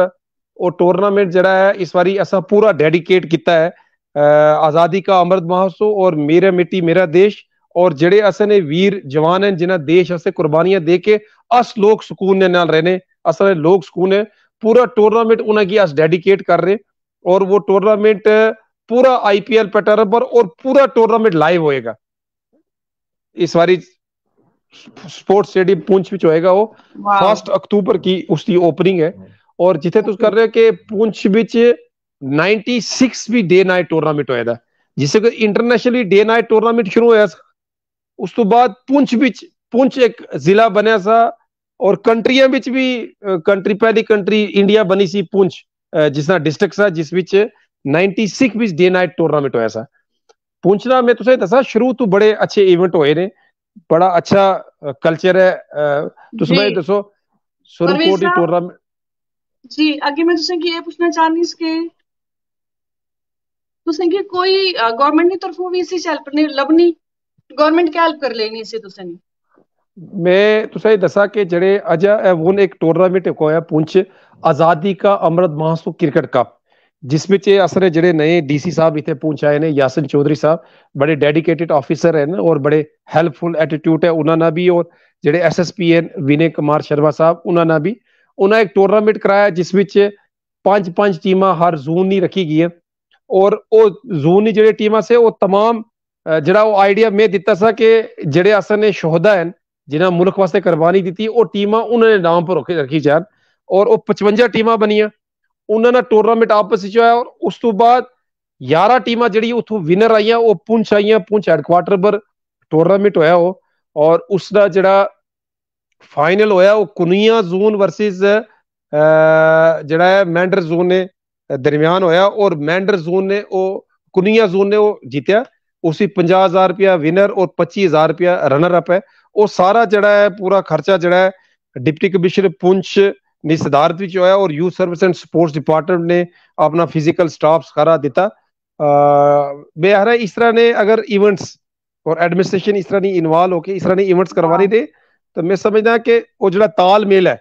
वो टूर्नामेंट जरा है इस बारी ऐसा पूरा डेडिकेट किया है आजादी का अमृत महोत्सव और मेरा मिट्टी मेरा देश और जड़े असन ने वीर जवान हैं जिन्हें देश असे कुर्बानियां दे के अस लोग सुकून ने नाल रहने असल लोग सुकून है पूरा टूर्नामेंट उन्हें अस डेडिकेट कर रहे और वो टूर्नामेंट पूरा आईपीएल पैटर्न पर और पूरा टूर्नामेंट लाइव होएगा इस बारी स्पोर्ट्स स्टेडियम पूंछ में होएगा वो फर्स्ट अक्टूबर की उसकी ओपनिंग है और जिथे तुम कर रहे हो कि पूंछ बिच 96 भी डे नाइट टूर्नामेंट होएगा जिसे को इंटरनेशनली डे नाइट टूर्नामेंट शुरू होया उस तो बाद पूंछ बिच पूंछ एक जिला बना सा और कंट्रीया बिच भी कंट्री पहली कंट्री इंडिया बनी सी पूंछ जिसना डिस्ट्रिक्ट सा जिस बिच 96 बिच डे नाइट टूर्नामेंट होया सा पूंछ ना मैं तुसे दसा शुरू तो बड़े अच्छे इवेंट होए रहे बड़ा अच्छा कल्चर है तो सुबह दसो सुरकोट ही टूरना जी आगे मैं तुसे की ये पूछना चाहनी इसके तुसे की कोई गवर्नमेंट की तरफो भी इसी हेल्प नहीं लबनी गवर्नमेंट क्या हेल्प कर लेनी इसे तुसे मैं तुसे दसा के जड़े अजा है वो एक टूर्नामेंट होया पुंछ आजादी का अमृत महोत्सव क्रिकेट कप ਜਿਸ ਵਿੱਚ ਇਹ ਅਸਰ ਜਿਹੜੇ ਨਏ ਡੀਸੀ ਸਾਹਿਬ ਇੱਥੇ ਪਹੁੰਚਾਏ ਨੇ ਯਾਸਨ ਚੌਧਰੀ ਸਾਹਿਬ ਬੜੇ ਡੈਡੀਕੇਟਿਡ ਆਫੀਸਰ ਹਨ ਔਰ ਬੜੇ ਹੈਲਪਫੁਲ ਐਟੀਟਿਊਡ ਹੈ ਉਹਨਾਂ ਨਾਲ ਵੀ ਔਰ ਜਿਹੜੇ ਐਸਐਸਪੀ ਹਨ ਵਿਨੇ ਕੁਮਾਰ ਸ਼ਰਮਾ ਸਾਹਿਬ ਉਹਨਾਂ ਨਾਲ ਵੀ ਉਹਨਾਂ ਇੱਕ ਟੂਰਨਾਮੈਂਟ ਕਰਾਇਆ ਜਿਸ ਵਿੱਚ ਪੰਜ ਪੰਜ ਟੀਮਾਂ ਹਰ ਜ਼ੋਨ ਦੀ ਰੱਖੀ ਗਈ ਹੈ ਔਰ ਉਹ ਜ਼ੋਨ ਦੀ ਜਿਹੜੇ ਟੀਮਾਂ ਸੇ ਉਹ तमाम ਜਿਹੜਾ ਉਹ ਆਈਡੀਆ ਮੈਂ ਦਿੱਤਾ ਸੀ ਕਿ ਜਿਹੜੇ ਅਸਰ ਨੇ ਸ਼ਹਦਾ ਹਨ ਜਿਨ੍ਹਾਂ ਮੁਲਕ ਵਾਸਤੇ ਕੁਰਬਾਨੀ ਦਿੱਤੀ ਉਹ ਟੀਮਾਂ ਉਹਨਾਂ ਦੇ ਨਾਮ ਪਰ ਰੱਖੀ ਜਾਣ ਔਰ ਉਹ 55 ਟੀਮਾਂ ਬਣੀਆਂ ਉਹਨਾਂ ਨਾਲ ਟੂਰਨਾਮੈਂਟ ਆਪਸ ਵਿੱਚ ਹੋਇਆ ਔਰ ਉਸ ਤੋਂ ਬਾਅਦ 11 ਟੀਮਾਂ ਜਿਹੜੀ ਉਥੋਂ ਵਿਨਰ ਆਈਆਂ ਉਹ ਪੁੰਛ ਆਈਆਂ ਪੁੰਛ ਹੈਡਕੁਆਟਰ ਪਰ ਟੂਰਨਾਮੈਂਟ ਹੋਇਆ ਉਹ ਔਰ ਉਸ ਦਾ ਜਿਹੜਾ ਫਾਈਨਲ ਹੋਇਆ ਉਹ ਕੁਨੀਆ ਜ਼ੋਨ ਵਰਸਸ ਜਿਹੜਾ ਹੈ ਮੈਂਡਰ ਜ਼ੋਨ ਨੇ ਦਰਮਿਆਨ ਹੋਇਆ ਔਰ ਮੈਂਡਰ ਜ਼ੋਨ ਨੇ ਉਹ ਕੁਨੀਆ ਜ਼ੋਨ ਨੇ ਉਹ ਜਿੱਤਿਆ ਉਸੇ 50000 ਰੁਪਿਆ ਵਿਨਰ ਔਰ 25000 ਰੁਪਿਆ ਰਨਰ ਅਪ ਹੈ ਉਹ ਸਾਰਾ ਜਿਹੜਾ ਹੈ ਪੂਰਾ ਖਰਚਾ ਜਿਹੜਾ ਹੈ ਡਿਪਟੀ ਕਮਿਸ਼ਨਰ ਪੁੰਛ ਨੇ ਸਿਧਾਰਥ ਵਿੱਚ ਹੋਇਆ ਔਰ youth service and sports department ਨੇ ਆਪਣਾ ਫਿਜ਼ੀਕਲ ਸਟਾਫ ਸਾਰਾ ਦਿੱਤਾ ਬੇਹਰਾ ਇਸ ਤਰ੍ਹਾਂ ਨੇ ਅਗਰ ਇਵੈਂਟਸ ਔਰ ਐਡਮਿਨਿਸਟ੍ਰੇਸ਼ਨ ਇਸ ਤਰ੍ਹਾਂ ਨਹੀਂ ਇਨਵੋਲ ਹੋ ਕੇ ਇਸ ਤਰ੍ਹਾਂ ਨਹੀਂ ਇਵੈਂਟਸ ਕਰਵਾਣੀ ਤੇ ਤਾਂ ਮੈਂ ਸਮਝਦਾ ਕਿ ਉਹ ਜਿਹੜਾ ਤਾਲਮੇਲ ਹੈ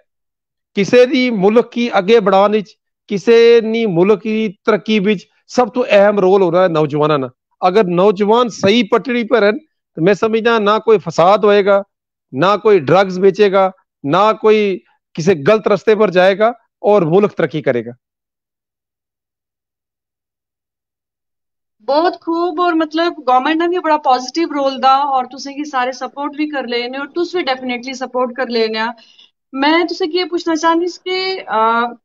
ਕਿਸੇ ਦੀ ਮੁਲਕ ਕੀ ਅੱਗੇ ਬੜਾਉਣ ਵਿੱਚ ਕਿਸੇ ਨਹੀਂ ਮੁਲਕ ਦੀ ਤਰੱਕੀ ਵਿੱਚ ਸਭ ਤੋਂ ਅਹਿਮ ਰੋਲ ਹੋ ਰਿਹਾ ਹੈ ਨੌਜਵਾਨਾਂ ਦਾ ਅਗਰ ਨੌਜਵਾਨ ਸਹੀ ਪਟੜੀ ਪਰ ਹਨ तो मैं समझना ना कोई फसाद होएगा ना कोई ड्रग्स बेचेगा ना कोई किसी गलत रास्ते पर जाएगा और मुल्क तरक्की करेगा बहुत खूब और मतलब गवर्नमेंट ने भी बड़ा पॉजिटिव रोल दा और तुसें की सारे सपोर्ट भी कर लेने और तुस भी डेफिनेटली सपोर्ट कर लेने मैं तुसे की पूछना चाहनी कि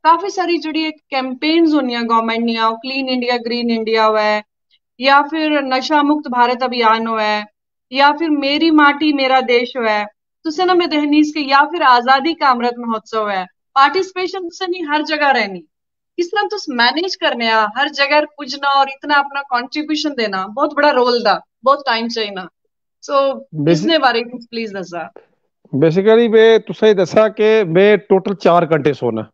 काफी सारी जड़ी कैंपेन्स होनी गवर्नमेंट दियां क्लीन इंडिया ग्रीन इंडिया है या फिर नशा मुक्त भारत अभियान है या फिर मेरी माटी मेरा देश है तो सिनम दहनीज के या फिर आजादी का अमृत महोत्सव है पार्टिसिपेशन सनी हर जगह रहनी किस तरह तुस मैनेज करने आ हर जगह पुजना और इतना अपना कंट्रीब्यूशन देना बहुत बड़ा रोल दा बहुत टाइम चाहिए ना सो so, इसने बारे में प्लीज दसा बेसिकली मैं तुसे दसा के मैं टोटल चार घंटे सोना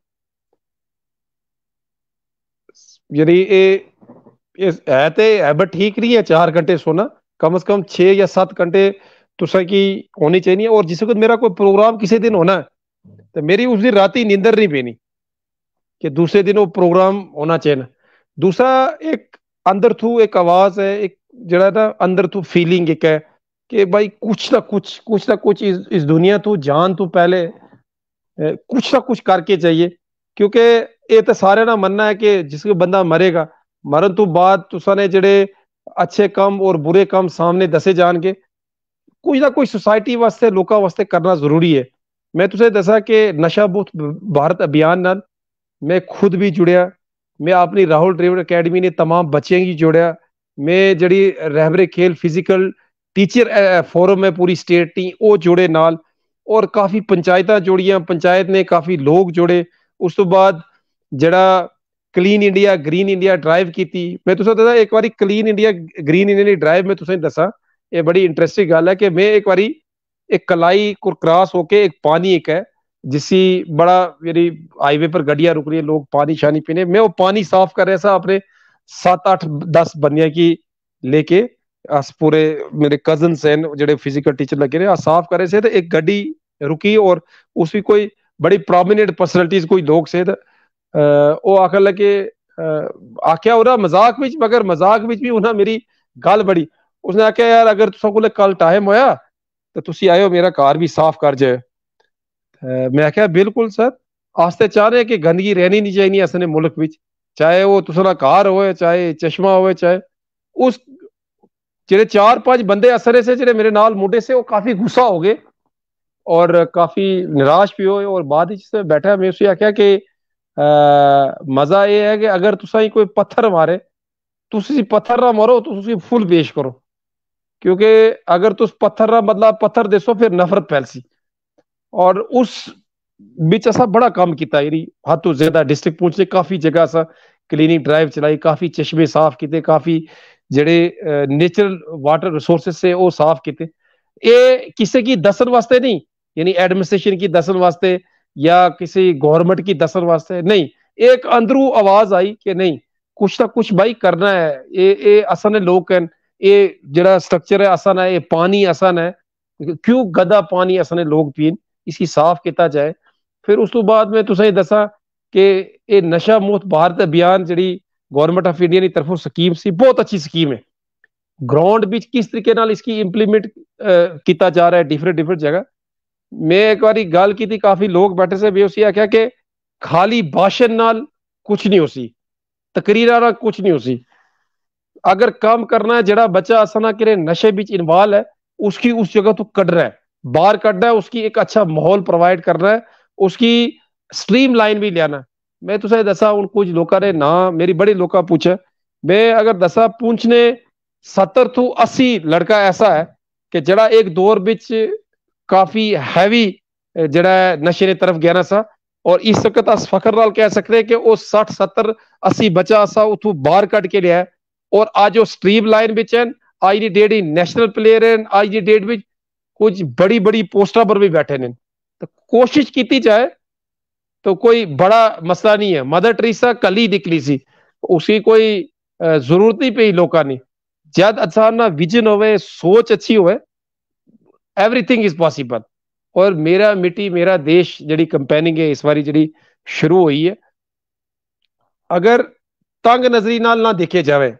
यानी ये है तो हैबिट ठीक नहीं है चार घंटे सोना कम से कम छः या सात घंटे तुसा तो की होनी चाहिए और जिस वक्त मेरा कोई प्रोग्राम किसी दिन होना है तो मेरी उस दिन रात नींदर नहीं पेनी कि दूसरे दिन वो प्रोग्राम होना चाहिए दूसरा एक अंदर थू एक आवाज है एक जरा ना अंदर थू फीलिंग एक है कि भाई कुछ ना कुछ कुछ ना कुछ इस, इस दुनिया तू जान तू पहले कुछ ना कुछ करके चाहिए क्योंकि ये तो सारे ना मनना है कि जिसके बंदा मरेगा मरण तो बाद तुसा ने जड़े अच्छे काम और बुरे काम सामने दसे जान के कोई ना कोई सोसाइटी वास्ते लोगों वास्ते करना जरूरी है मैं तुसें दसा कि नशा मुक्त भारत अभियान न मैं खुद भी जुड़िया मैं अपनी राहुल ड्रीवर अकेडमी ने तमाम बच्चें गी जुड़िया मैं जड़ी रहबरे खेल फिजिकल टीचर फोरम है पूरी स्टेट दी वो जुड़े नाल और काफ़ी पंचायत जुड़िया पंचायत ने काफ़ी लोग जुड़े उस तो बाद जड़ा clean India green India drive की मैं तुसें दसा एक बार clean India green India drive मैं तुसें दसा ਇਹ ਬੜੀ ਇੰਟਰਸਟਿੰਗ ਗੱਲ ਹੈ ਕਿ ਮੈਂ ਇੱਕ ਵਾਰੀ एक कलाई को क्रॉस होके एक पानी एक है जिसी बड़ा मेरी हाईवे पर गड्डिया रुक रही है लोग पानी शानी पीने मैं वो पानी साफ कर रहा था अपने सात आठ दस बनिया की लेके अस पूरे मेरे कजन हैं जो फिजिकल टीचर लगे रहे साफ कर रहे थे तो एक गड्डी रुकी और उसकी कोई बड़ी प्रोमिनेंट पर्सनैलिटीज कोई लोग से तो वो आखन लगे आख्या मजाक बिच मगर मजाक बिच भी उन्हें मेरी गल बड़ी उसने आख्या यार अगर तुम को कल टाइम होया तो तुम आयो मेरा घर भी साफ कर जाए मैं आख्या बिल्कुल सर आस्ते चाह रहे कि गंदगी रहनी नहीं चाहिए असने मुल्क चाहे वो तुसरा कार हो चाहे चश्मा हो चाहे उस जो चार पांच बंदे असरे से जो मेरे नाल मुडे से वो काफ़ी गुस्सा हो गए और काफ़ी निराश भी हो और बाद बैठा मैं उसे आख्या कि मज़ा ये है कि अगर तुसा कोई पत्थर मारे तुम पत्थर ना मारो तो उसकी फुल पेश करो क्योंकि अगर तुम तो पत्थर रा मतलब पत्थर दसो फिर नफरत फैलसी और उस बिच असा बड़ा काम किया तो ज्यादा डिस्ट्रिक्ट पहुंचते काफी जगह असा क्लीनिंग ड्राइव चलाई काफी चश्मे साफ किए काफी जेडे नेचुरल वाटर रिसोर्सेज से वो साफ किए ये किसी की दसन वास्ते नहीं यानी एडमिनिस्ट्रेशन की दसन वास्ते या किसी गवर्नमेंट की दसन वास्ते नहीं एक अंदरू आवाज आई कि नहीं कुछ ना कुछ भाई करना है ये ये असल लोग हैं ਇਹ ਜਿਹੜਾ ਸਟਰਕਚਰ ਹੈ ਆਸਾਨ ਹੈ ਇਹ ਪਾਣੀ ਆਸਾਨ ਹੈ ਕਿਉਂ ਗਦਾ ਪਾਣੀ ਆਸਾਨ ਹੈ ਲੋਕ ਪੀਣ ਇਸੇ ਸਾਫ਼ ਕੀਤਾ ਜਾਏ ਫਿਰ ਉਸ ਤੋਂ ਬਾਅਦ ਮੈਂ ਤੁਸੀਂ ਦੱਸਾਂ ਕਿ ਇਹ ਨਸ਼ਾ ਮੁਕਤ ਭਾਰਤ ਅਭਿਆਨ ਜਿਹੜੀ ਗਵਰਨਮੈਂਟ ਆਫ ਇੰਡੀਆ ਦੀ ਤਰਫੋਂ ਸਕੀਮ ਸੀ ਬਹੁਤ ਅੱਛੀ ਸਕੀਮ ਹੈ ਗਰਾਊਂਡ ਵਿੱਚ ਕਿਸ ਤਰੀਕੇ ਨਾਲ ਇਸकी ਇੰਪਲੀਮੈਂਟ ਕੀਤਾ ਜਾ ਰਿਹਾ ਹੈ ਡਿਫਰੈਂਟ ਡਿਫਰੈਂਟ ਜਗ੍ਹਾ ਮੈਂ ਇੱਕ ਵਾਰੀ ਗੱਲ ਕੀਤੀ ਕਾਫੀ ਲੋਕ ਬੈਠੇ ਸੇ ਵੀ ਉਸੇ ਆਖਿਆ ਕਿ ਖਾਲੀ ਭਾਸ਼ਣ ਨਾਲ ਕੁਝ ਨਹੀਂ ਹੋਸੀ ਤਕਰੀਰਾਂ ਨਾਲ ਕੁਝ ਨਹੀਂ ਹੋਸੀ अगर काम करना है जरा बच्चा ऐसा ना करे नशे बीच इन्वॉल्व है उसकी उस जगह तो कट रहा है बाहर कट रहा है उसकी एक अच्छा माहौल प्रोवाइड कर रहा है उसकी स्ट्रीम लाइन भी लिया मैं तो दसा हूँ कुछ लोग ना मेरी बड़ी लोग पूछे मैं अगर दसा पूछ ने सत्तर टू अस्सी लड़का ऐसा है कि जरा एक दौर बिच काफी हैवी जरा नशे ने तरफ गया सा और इस वक्त अस फकर कह सकते हैं कि वो सठ सत्तर अस्सी बचा सा उतू बाहर कट के लिया है और अज ਉਹ ਸਟ੍ਰੀਮ ਲਾਈਨ ਵਿੱਚ ਹਨ ਅੱਜ ਦੀ ਡੇਟ ਵਿੱਚ ਨੈਸ਼ਨਲ ਪਲੇਅਰ ਹਨ ਅੱਜ ਦੀ ਡੇਟ ਵਿੱਚ ਕੁਝ ਬੜੀ ਬੜੀ ਪੋਸਟਾਂ ਪਰ ਵੀ ਬੈਠੇ ਨੇ तो कोशिश की जाए तो कोई बड़ा मसला नहीं है मदर टेरेसा कल ही निकली सी उसकी कोई जरूरत नहीं पी लोगों ने जब अच्छा विजन हो सोच अच्छी होवे एवरीथिंग इज पॉसिबल और मेरा मिट्टी मेरा देश जी कंपेनिंग है इस बारी जी शुरू हुई है अगर तंग नजरी ना देखे जाए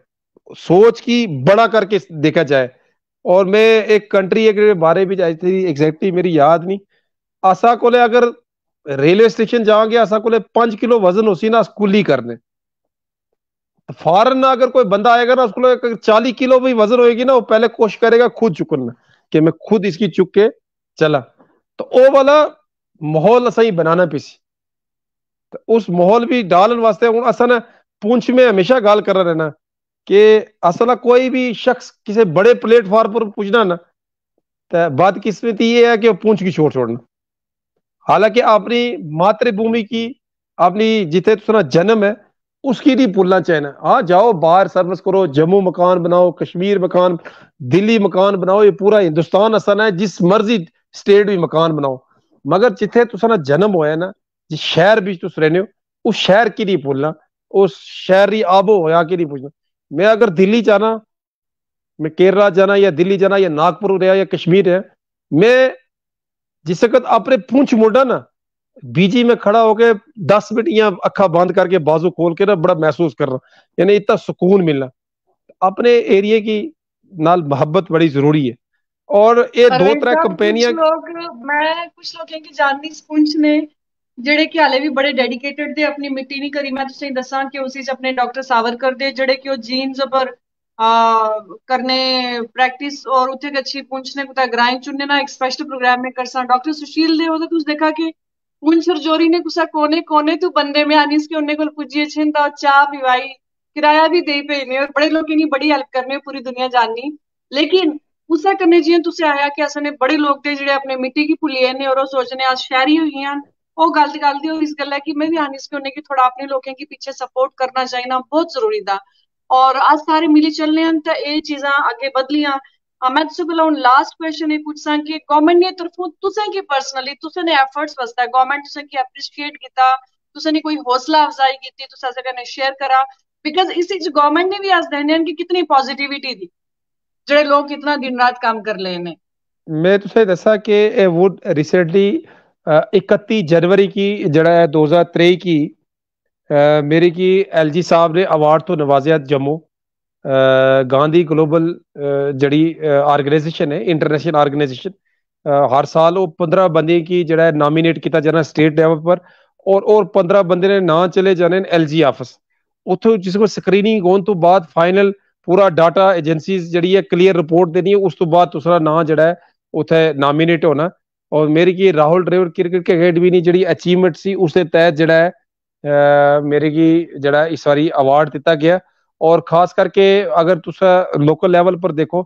सोच की बड़ा करके देखा जाए और मैं एक कंट्री के बारे में आई थी एग्जैक्टली मेरी याद नहीं आशा को अगर रेलवे स्टेशन जाओगे आशा को पांच किलो वजन उसी ना स्कूली करने फॉरन तो अगर कोई बंदा आएगा ना उसको चालीस किलो भी वजन होगी ना वो पहले कोशिश करेगा खुद चुकना कि मैं खुद इसकी चुक के चला तो वो वाला माहौल सही बनाना पीछे तो उस माहौल भी डालन वास्ते हूँ असा ना पूंछ में हमेशा गाल कर रहना कि असला कोई भी शख्स किसी बड़े प्लेटफॉर्म पर पूछना ना तो बदकिस्मत ये है कि वो पूंछ की छोड़ छोड़ना हालांकि अपनी मातृभूमि की अपनी जिथे तो जन्म है उसकी नहीं भूलना चाहना हाँ जाओ बाहर सर्विस करो जम्मू मकान बनाओ कश्मीर मकान दिल्ली मकान बनाओ ये पूरा हिंदुस्तान असन है जिस मर्जी स्टेट भी मकान बनाओ मगर जिथे तुसा जन्म होया ना जिस शहर भी तुस रहने हो उस शहर की नहीं भूलना उस शहर की आबो होया की नहीं पूछना मैं अगर दिल्ली जाना मैं केरला जाना या दिल्ली जाना या नागपुर रहा या कश्मीर है मैं जिस वक्त अपने पूछ मुड़ा ना बीजी में खड़ा होके दस मिनट या अखा बंद करके बाजू खोल के ना बड़ा महसूस कर रहा यानी इतना सुकून मिलना अपने एरिया की नाल मोहब्बत बड़ी जरूरी है और ये दो तरह कंपनियां मैं कुछ लोग कहेंगे जानी पूंछ में ਜਿਹੜੇ ਕਿ ਹਾਲੇ ਵੀ ਬੜੇ डेडिकेटेड ਤੇ ਆਪਣੀ ਮਿੱਟੀ ਨਹੀਂ ਕਰੀ ਮੈਂ ਤੁਸੀਂ ਦੱਸਾਂ ਕਿ ਉਸੇ ਚ ਆਪਣੇ ਡਾਕਟਰ ਸਾਵਰਕਰ ਦੇ ਜਿਹੜੇ ਕਿ ਉਹ ਜੀਨਸ करने प्रैक्टिस और उत्थे अच्छी पुंछ ने कुता ग्राइंड चुनने ना एक स्पेशल प्रोग्राम में करसा डॉक्टर सुशील ने ओदा कुछ देखा कि पुंछ और ने कुसा कोने कोने तू बंदे में आनीस के उन्ने कोल पुजिए छिन ता चाय पिवाई किराया भी दे पे ने और बड़े लोग इनी बड़ी हेल्प करने पूरी दुनिया जाननी लेकिन उसा करने जिया तुसे आया कि असने बड़े लोग दे जेड़े अपने मिट्टी की पुलिए ने और सोचने आज शहरी हुई हैं ਉਹ ਗੱਲ ਦੀ ਗੱਲ ਦੀ इस गल्ला कि मैं भी आनी के होने कि थोड़ा अपने लोगों गी पीछे सपोर्ट करना चाहिए बहुत जरूरी था और अस सारे मिली चलने हैं तो ये चीजा अगे बदलियां मैं तुम पहले हूँ लास्ट क्वेश्चन ये पूछा कि गवर्नमेंट ने तरफों तुसें की पर्सनली तुसें ने एफर्ट्स वास्ते गवर्नमेंट तुसें की अप्रिशिएट किया तुसें ने कोई हौसला अफजाई की तुसें ऐसे करने शेयर करा बिकॉज इसी गवर्नमेंट ने भी अस देने कि कितनी पॉजिटिविटी थी जेडे लोग कितना दिन रात काम कर लेने मैं तुसे दसा कि वो रिसेंटली इकती जनवरी की जड़ा है दो हजार तेई की आ, मेरे की एल जी साहब ने अवार्ड तो नवाजियात जम्मू गांधी ग्लोबल जड़ी आर्गेनाइजेशन है इंटरनेशनल आर्गेनाइजेशन हर साल वो पंद्रह बंद की जड़ा नामिनेट किया जाना स्टेट लेवल पर और और पंद्रह बंद ने ना चले जाने एल जी ऑफिस ਉੱਥੋਂ ਜਿਸ ਕੋ ਸਕਰੀਨਿੰਗ ਹੋਣ ਤੋਂ ਬਾਅਦ ਫਾਈਨਲ ਪੂਰਾ ਡਾਟਾ ਏਜੰਸੀਜ਼ ਜਿਹੜੀ ਹੈ ਕਲੀਅਰ ਰਿਪੋਰਟ ਦੇਣੀ ਹੈ ਉਸ ਤੋਂ ਬਾਅਦ ਦੂਸਰਾ ਨਾਂ ਜਿਹੜਾ ਹੈ ਉਥੇ ਔਰ ਮੇਰੀ ਕੀ ਰਾਹੁਲ ਡਰਾਈਵਰ ਕ੍ਰਿਕਟ ਅਕੈਡਮੀ ਨੇ ਜਿਹੜੀ ਅਚੀਵਮੈਂਟ ਸੀ ਉਸ ਦੇ ਤਹਿਤ ਜਿਹੜਾ ਹੈ ਮੇਰੇ ਕੀ ਜਿਹੜਾ ਇਸ ਵਾਰੀ ਅਵਾਰਡ ਦਿੱਤਾ ਗਿਆ ਔਰ ਖਾਸ ਕਰਕੇ ਅਗਰ ਤੁਸੀਂ ਲੋਕਲ ਲੈਵਲ ਪਰ ਦੇਖੋ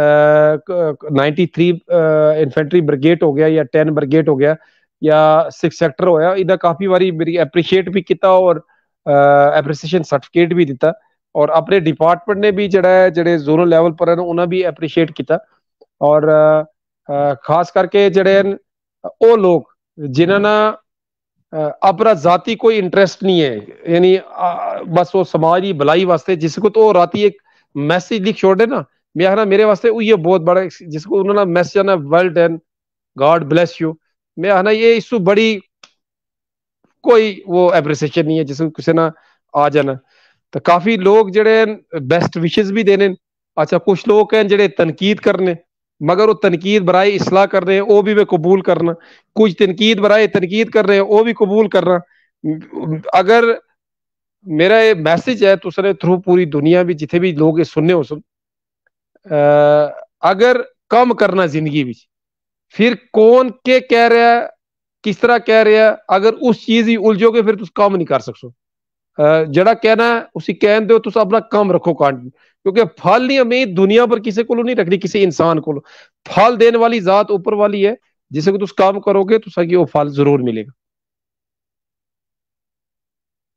93 ਇਨਫੈਂਟਰੀ ਬ੍ਰਿਗੇਡ ਹੋ ਗਿਆ ਜਾਂ 10 ਬ੍ਰਿਗੇਡ ਹੋ ਗਿਆ या सिक्स सेक्टर होया इधर काफी बारी मेरी अप्रिशिएट भी किया और एप्रिसिएशन सर्टिफिकेट भी दिता और अपने डिपार्टमेंट ने भी जड़ा है जड़े जोनल लेवल पर उन्हें भी अप्रिशिएट किया और खास करके जड़े ਉਹ लोग जिन्होंने अपना जाति कोई इंटरेस्ट नहीं है यानी बस वो समाज की भलाई वास्ते जिसको तो ਕੋ एक मैसेज लिख ਮੈਸੇਜ ਲਿਖ मैं आखना मेरे वास्ते ये बहुत बड़ा जिसको उन्होंने मैसेज आना well done God bless you मैं आखना ये इस बड़ी कोई वो एप्रिसिएशन नहीं है जिसको किसी ना आ जाना तो काफ़ी लोग जड़े बेस्ट विशेज भी देने अच्छा कुछ लोग हैं जड़े तनकीद करने मगर वो तनकीद बरए असलाह कर रहे हैं वो भी मैं कबूल करना कुछ तनकीद बरए तनकीद कर रहे हैं वो भी कबूल करना अगर मेरा ये मैसेज है तो थ्रू पूरी दुनिया भी जितने भी लोग सुनने हो सुन आ, अगर कम करना जिंदगी में फिर कौन के कह रहा है किस तरह कह रहा है अगर उस चीज ही उलझोगे फिर तुम कम नहीं कर सकसो जड़ा कहना है उसी कहन दो तुम अपना कम रखो कांड क्योंकि फल नहीं हमें दुनिया पर किसी को नहीं रखनी किसी इंसान को फल देने वाली जात ऊपर वाली है जिसे को तुम काम करोगे तो सही वो फल जरूर मिलेगा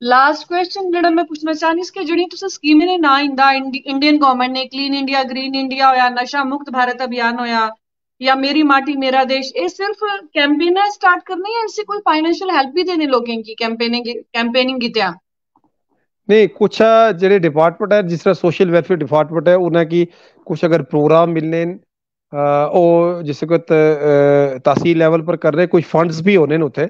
लास्ट क्वेश्चन जो मैं पूछना चाहनी इसके जुड़ी तुसे स्कीम ने ना इंदा इंडियन गवर्नमेंट ने क्लीन इंडिया ग्रीन इंडिया होया नशा मुक्त भारत अभियान होया या मेरी माटी मेरा देश ये सिर्फ कैंपेन स्टार्ट करनी है इससे कोई फाइनेंशियल हेल्प भी देने लोगों की कैंपेनिंग कैंपेनिंग की त्या ਨਹੀਂ ਕੁਛ ਜਿਹੜੇ ਡਿਪਾਰਟਮੈਂਟ ਹੈ ਜਿਸ ਤਰ੍ਹਾਂ ਸੋਸ਼ਲ ਵੈਲਫੇਅਰ ਡਿਪਾਰਟਮੈਂਟ ਹੈ ਉਹਨਾਂ ਕੀ ਕੁਛ ਅਗਰ ਪ੍ਰੋਗਰਾਮ ਮਿਲने ਉਹ ਜਿਸ ਕੋ ਤਹਿਸੀਲ ਲੈਵਲ ਪਰ ਕਰ ਰਹੇ ਕੁਝ ਫੰਡਸ ਵੀ ਹੋਣੇ ਨੇ ਉਥੇ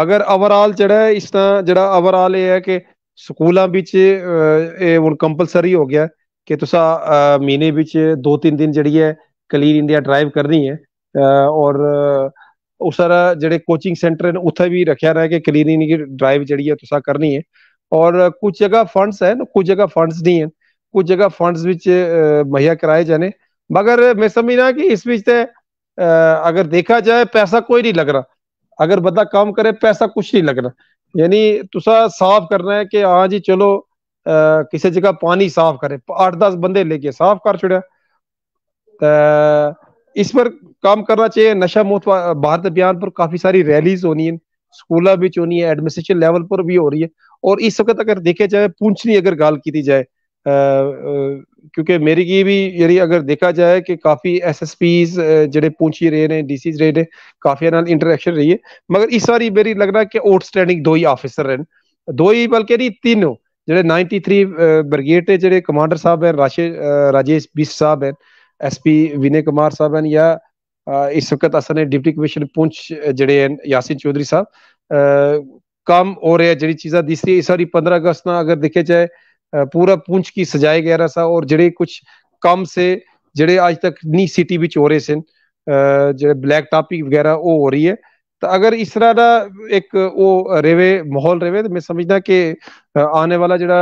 ਮਗਰ ਓਵਰਆਲ ਜਿਹੜਾ ਇਸ ਤਰ੍ਹਾਂ ਜਿਹੜਾ ਓਵਰਆਲ ਇਹ ਹੈ ਕਿ ਸਕੂਲਾਂ ਵਿੱਚ ਇਹ ਹੁਣ ਕੰਪਲਸਰੀ ਹੋ ਗਿਆ ਕਿ ਤੁਸੀਂ ਮਹੀਨੇ ਵਿੱਚ ਦੋ ਤਿੰਨ ਦਿਨ ਜਿਹੜੀ ਹੈ ਕਲੀਨ ਇੰਡੀਆ ਡਰਾਈਵ ਕਰਨੀ ਹੈ ਔਰ ਉਸਰ ਜਿਹੜੇ ਕੋਚਿੰਗ ਸੈਂਟਰ ਨੇ ਉੱਥੇ ਵੀ ਰੱਖਿਆ ਰਿਹਾ ਕਿ ਕਲੀਨ ਇੰਡੀਆ ਡਰਾਈਵ ਜਿਹੜੀ ਹੈ ਤੁਸੀਂ ਕਰਨੀ ਹੈ और कुछ जगह फंड्स है कुछ जगह फंड्स नहीं है कुछ जगह फंड्स ਵਿੱਚ मुहैया कराए जाने मगर मैं समझना कि इस बीच अगर देखा जाए पैसा कोई नहीं लग रहा अगर बंदा काम करे पैसा कुछ नहीं लग रहा यानी तुसा साफ करना है कि हाँ जी चलो किसी जगह पानी साफ करे आठ दस बंदे लेके साफ कर छोड़ा इस पर काम करना चाहिए नशा मुक्त भारत अभियान पर काफी सारी रैलीज होनी है स्कूलों होनी है एडमिनिस्ट्रेशन लेवल पर भी हो रही है और इस वक्त अगर देखा जाए की अगर गाल की जाए क्योंकि मेरी की भी यानी अगर देखा जाए कि काफ़ी एस एस पी जो पूछी रहे हैं डी रहे हैं काफ़ी इंटरेक्शन रही है मगर इस बार मेरी लगना कि आउटस्टैंडिंग दो ही आफिसर हैं दो ही बल्कि नहीं तीनों नाइनटी थ्री ब्रिगेड के जो कमांडर साहब हैं राशे राजेश बिश साहब हैं एस पी विनय कुमार साहब हैं या इस वक्त ਨੇ डिप्टी कमिश्नर ਪੁੰਛ जड़े हैं यासिन चौधरी साहब ਕੰਮ ਹੋ ਰਿਹਾ ਜਿਹੜੀ ਚੀਜ਼ਾਂ ਦਿਸਰੀ ਇਸ ਵਾਰੀ 15 ਅਗਸਤ ਨਾਲ ਅਗਰ ਦੇਖਿਆ ਜਾਏ ਪੂਰਾ ਪੂੰਛ ਕੀ ਸਜਾਇਆ ਗਿਆ ਰਸਾ ਔਰ ਜਿਹੜੇ ਕੁਝ ਕੰਮ ਸੇ ਜਿਹੜੇ ਅੱਜ ਤੱਕ ਨੀ ਸਿਟੀ ਵਿੱਚ ਹੋ ਰਹੇ ਸਨ ਜਿਹੜੇ ਬਲੈਕ ਟਾਪਿਕ ਵਗੈਰਾ ਉਹ ਹੋ ਰਹੀ ਹੈ तो अगर इस तरह का एक वो रेवे माहौल रेवे तो मैं समझदा कि आने वाला जड़ा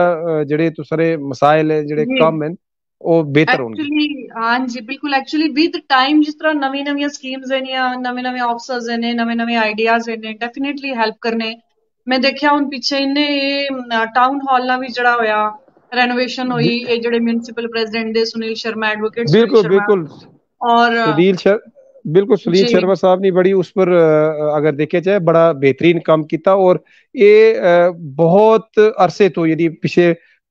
जड़े तो सारे मसाइल है जड़े कम हैं वो बेहतर होंगे एक्चुअली हाँ जी बिल्कुल एक्चुअली विद टाइम जिस तरह नवी नवी स्कीम्स हैं या नवे नवे ऑफिसर्स हैं नवे नवे आइडियाज हैं डेफिनेटली हेल्प करने ਮੈਂ ਦੇਖਿਆ ਹੁਣ ਪਿੱਛੇ ਇਹਨੇ ਇਹ ਟਾਊਨ ਹਾਲ ਨਾਲ ਵੀ ਜਿਹੜਾ ਹੋਇਆ ਰੈਨੋਵੇਸ਼ਨ ਹੋਈ ਇਹ ਜਿਹੜੇ ਮਿਊਨਿਸਪਲ ਪ੍ਰੈਜ਼ੀਡੈਂਟ ਦੇ ਸੁਨੀਲ ਸ਼ਰਮਾ ਐਡਵੋਕੇਟ ਬਿਲਕੁਲ और बिल्कुल सुनील शर्मा साहब ने बड़ी उस पर अगर देखे जाए बड़ा बेहतरीन काम किया और ये बहुत अरसे तो यानी पिछले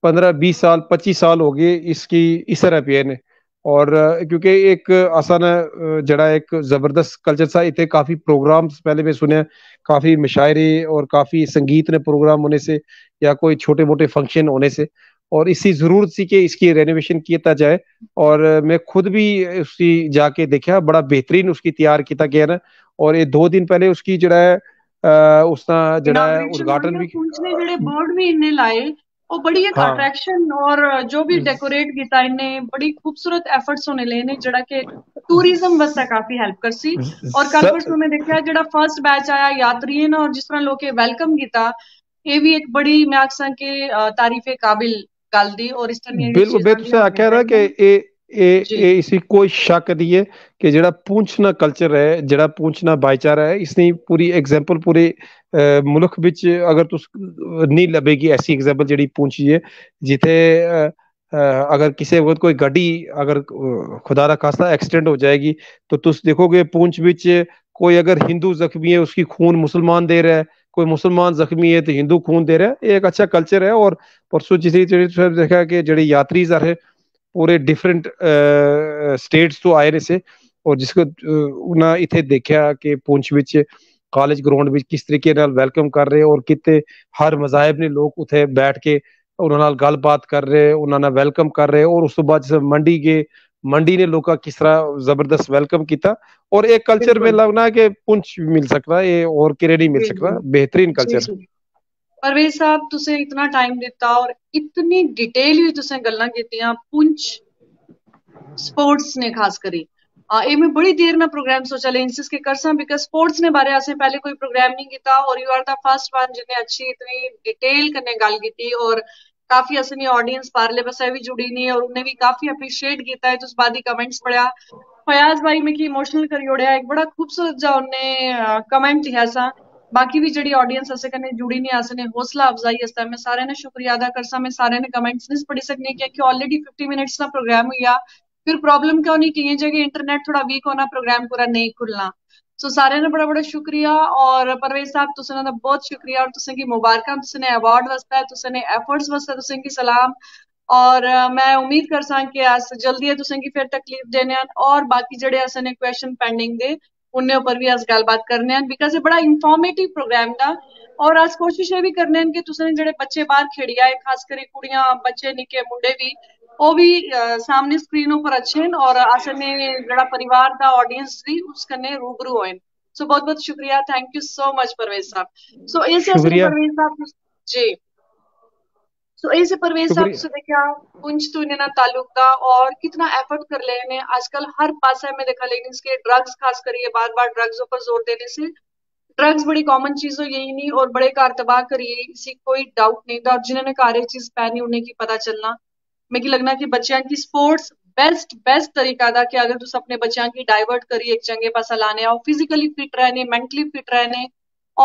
पंद्रह बीस साल पच्चीस साल हो गए इसकी इस तरह पे ने और क्योंकि एक ਆਸਨ जरा एक जबरदस्त कल्चर सा इतने काफी प्रोग्राम पहले मैं सुने काफी मशायरे और काफी संगीत ने प्रोग्राम होने से या कोई छोटे मोटे फंक्शन होने से और इसी जरूरत सी कि इसकी रेनोवेशन किया जाए और मैं खुद भी उसकी जाके देखा बड़ा बेहतरीन उसकी तैयार किया गया ना और ये दो दिन पहले उसकी जरा उसका जरा उद्घाटन भी बोर्ड भी इन्हें लाए ਉਹ ਬੜੀ ਇੱਕ ਅਟਰੈਕਸ਼ਨ ਔਰ ਜੋ ਵੀ ਡੈਕੋਰੇਟ ਕੀਤਾ ਇਹਨੇ ਬੜੀ ਖੂਬਸੂਰਤ ਐਫਰਟਸ ਹੋਣੇ ਲਏ ਨੇ ਜਿਹੜਾ ਕਿ ਟੂਰਿਜ਼ਮ ਵਾਸਤੇ ਕਾਫੀ ਹੈਲਪ ਕਰਸੀ ਔਰ ਕੱਲ ਪਰਸੋਂ ਮੈਂ ਦੇਖਿਆ ਜਿਹੜਾ ਫਰਸਟ ਬੈਚ ਆਇਆ ਯਾਤਰੀਏ ਯਾਤਰੀਆਂ ਔਰ ਜਿਸ ਤਰ੍ਹਾਂ ਲੋਕੇ ਵੈਲਕਮ ਕੀਤਾ ਇਹ ਵੀ ਇੱਕ ਬੜੀ ਮੈਂ ਆਖਾਂ ਕਿ ਤਾਰੀਫੇ ਕਾਬਿਲ ਗੱਲ ਦੀ ਔਰ ਇਸ ਤਰ੍ਹਾਂ ਬਿਲਕੁਲ ਬੇ ਤੁਸੀਂ ਆਖਿਆ ਰ ਕਿ ਇਹ इसी कोई शक नहीं है कि ਹੈ ਕਿ ना कल्चर है जो पूछ ना भाईचारा है ਇਸਨੇ पूरी ਐਗਜ਼ਾਮਪਲ पूरे ਮੁਲਕ ਵਿੱਚ ਅਗਰ ਤੁਸ ਨਹੀਂ ਲੱਭੇਗੀ ਐਸੀ ਐਗਜ਼ਾਮਪਲ ਜਿਹੜੀ ਪੂੰਛੀ ਹੈ ਜਿੱਥੇ अगर किसी वक्त कोई गड्डी अगर खुदा ना खासा एक्सीडेंट हो जाएगी तो तुम देखोगे पूंछ बिच कोई अगर हिंदू जख्मी है उसकी खून मुसलमान दे रहा है कोई मुसलमान जख्मी है तो हिंदू खून दे रहा है एक अच्छा कल्चर है और परसों जिस देखा कि जड़ी यात्री है ਪੂਰੇ ਡਿਫਰੈਂਟ ਸਟੇਟਸ ਤੋਂ ਆਏ ਨੇ ਸੇ ਔਰ ਜਿਸ ਕੋ ਉਹਨਾਂ ਇੱਥੇ ਦੇਖਿਆ ਕਿ ਪੁੰਛ ਵਿੱਚ ਕਾਲਜ ਗਰਾਊਂਡ ਵਿੱਚ ਕਿਸ ਤਰੀਕੇ ਨਾਲ ਵੈਲਕਮ ਕਰ ਰਹੇ ਔਰ ਕਿਤੇ ਹਰ ਮਜ਼ਾਇਬ ਨੇ ਲੋਕ ਉਥੇ ਬੈਠ ਕੇ ਉਹਨਾਂ ਨਾਲ ਗੱਲਬਾਤ ਕਰ ਰਹੇ ਉਹਨਾਂ ਨਾਲ ਵੈਲਕਮ ਕਰ ਰਹੇ ਔਰ ਉਸ ਤੋਂ ਬਾਅਦ ਜਿਵੇਂ ਮੰਡੀ ਗਏ ਮੰਡੀ ਨੇ ਲੋਕਾਂ किस तरह जबरदस्त वेलकम किया और एक कल्चर में लगना कि पुंछ मिल सकता है और किरेडी मिल सकता बेहतरीन कल्चर परवेज साहब तुसें इतना टाइम दिता और इतनी डिटेल भी तुसें गल्लां कीतियां पुंछ स्पोर्ट्स ने खास करी आ, ए में बड़ी देर में प्रोग्राम सोचा लेंसिस के कर बिकॉज स्पोर्ट्स ने बारे असें पहले कोई प्रोग्राम नहीं किया और you are the first one जिन्हें अच्छी इतनी डिटेल कने गल कीती और काफी असें ऑडियंस पार्ले पास भी जुड़ी नहीं और उन्हें भी काफी अप्रिशिएट किया है तुस बाद कमेंट्स पढ़िया फयाज भाई में की इमोशनल करी एक बड़ा खूबसूरत जा उन्हें कमेंट लिया सा बाकी भी जी ऑडियंस असे जुड़ी नहीं असे ने हौसला अफजाई मैं सारे ने शुक्रिया अदा कर मैं सारे ने कमेंट्स नहीं पढ़ी सकनी क्योंकि ऑलरेडी फिफ्टी मिनट्स का प्रोग्राम हुई है फिर प्रॉब्लम क्यों नहीं कहीं जगह इंटरनेट थोड़ा वीक होना प्रोग्राम पूरा नहीं खुलना सो so, सारे ने बड़ा बड़ा शुक्रिया और परवेज साहब तुसने बहुत शुक्रिया और तुसने की मुबारक तुसने अवार्ड वास्ते तुसने एफर्ट्स वास्ते तुसने की सलाम और मैं उम्मीद कर सा कि अस जल्दी है की फिर तकलीफ देने और बाकी जड़े असने क्वेश्चन पेंडिंग दे उन्ने ऊपर भी अस गल्लबात करने हैं बिकॉज ये बड़ा इंफॉर्मेटिव प्रोग्राम था और अस कोशिश ये भी करने हैं कि तुसने जेह्ड़े बच्चे बाहर खेड़ी आए खास कर कुड़ियां बच्चे निके मुंडे वो भी बी सामने स्क्रीन ऊपर अच्छे हैं और अस ने जेह्ड़ा परिवार दा ऑडियंस भी उस रूबरू होए सो बहुत बहुत शुक्रिया thank you so much Parvez साहब सो इस परवेज साहब जी सो तो so, ऐसे परवेज तो साहब से देखा पुंछ तो इन्हें ताल्लुक का और कितना एफर्ट कर ले ने आजकल हर पास है मैं देखा लेकिन इसके ड्रग्स खास करिए बार बार ड्रग्स पर जोर देने से ड्रग्स बड़ी कॉमन चीज हो यही नहीं और बड़े कार तबाह करिए इसी कोई डाउट नहीं था और जिन्होंने कार चीज पहनी उन्हें की पता चलना मेरे लगना कि बच्चों की स्पोर्ट्स बेस्ट बेस्ट तरीका था कि अगर तुम अपने बच्चों की डाइवर्ट करिए एक चंगे पासा लाने और फिजिकली फिट रहने मेंटली फिट रहने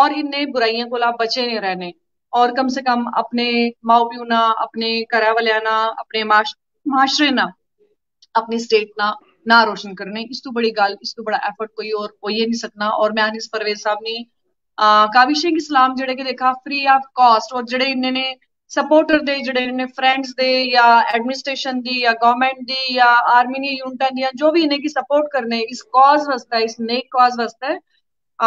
और इन्हें बुराइयों को लाभ बचे नहीं रहने और कम से कम अपने माओ प्यू ना अपने घर वाले ना अपने माशरे ना अपनी स्टेट ना ना रोशन करने इस तो बड़ी गल इस तो बड़ा एफर्ट कोई और हो ही नहीं सकना और मैं अनिस परवेज साहब ने काविश सिंह इस्लाम जेडे के देखा फ्री ऑफ कॉस्ट और जेडे ने सपोर्टर दे जेडे इन्होंने फ्रेंड्स दे या एडमिनिस्ट्रेशन दी या गवर्नमेंट दी या आर्मी यूनिट दी जो भी इन्हें की सपोर्ट करने इस कॉज वास्ते इस नेक कॉज वास्ते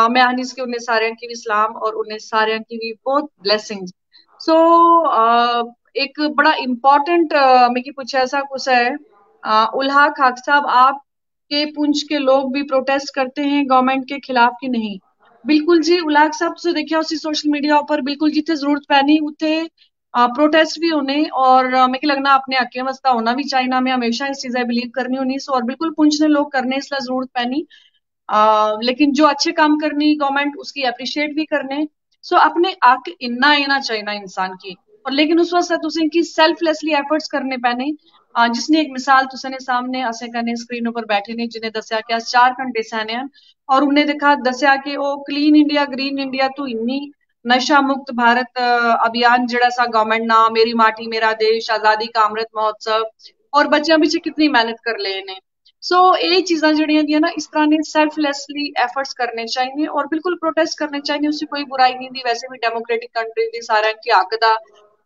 मैं ਆਨੀਸ ਕਿ उन्हें सारे की भी सलाम और उन्हें सारे की भी बहुत ਬਲੇਸਿੰਗਸ सो एक बड़ा इम्पोर्टेंट मेरी कुछ ऐसा कुछ है उल्हा खाक साहब आप के पुंछ के लोग भी प्रोटेस्ट करते हैं गवर्नमेंट के खिलाफ कि नहीं बिल्कुल जी उलाक साहब से देखिए उसी सोशल मीडिया पर बिल्कुल जितने जरूरत पैनी उतने प्रोटेस्ट भी होने और मेरे लगना अपने अके वस्ता होना भी चाहिए ना मैं हमेशा इस चीज़ बिलीव करनी होनी सो और बिल्कुल पुंछ ने लोग करने इसलिए जरूरत पैनी लेकिन जो अच्छे काम करनी गवर्नमेंट उसकी अप्रिशिएट भी करने सो अपने अक इन्ना इना चाहिए इंसान की और लेकिन उस वास्ते तुसें की सेल्फलेसली एफर्ट्स करने पैने जिसने एक मिसाल तुसें तो सामने असें कने स्क्रीन ऊपर बैठे ने जिन्हें दस्सेया कि अस चार घंटे सहने हैं और उन्हें देखा दस्सेया कि ओ क्लीन इंडिया ग्रीन इंडिया तू इन्नी नशा मुक्त भारत अभियान जड़ा सा गवर्नमेंट ना मेरी माटी मेरा देश आजादी का अमृत महोत्सव और बच्चों पीछे कितनी मेहनत कर ले ने सो ਇਹ ਚੀਜ਼ਾਂ ਜਿਹੜੀਆਂ ਦੀਆਂ ਨਾ ਇਸ ਤਰ੍ਹਾਂ ਨੇ ਸੈਲਫਲੈਸਲੀ ਐਫਰਟਸ ਕਰਨੇ ਚਾਹੀਦੇ ਔਰ ਬਿਲਕੁਲ ਪ੍ਰੋਟੈਸਟ ਕਰਨੇ ਚਾਹੀਦੇ ਉਸੇ ਕੋਈ ਬੁਰਾਈ ਨਹੀਂ ਦੀ ਵੈਸੇ ਵੀ ਡੈਮੋਕ੍ਰੈਟਿਕ ਕੰਟਰੀ ਦੀ ਸਾਰਿਆਂ ਕੀ ਹੱਕ ਦਾ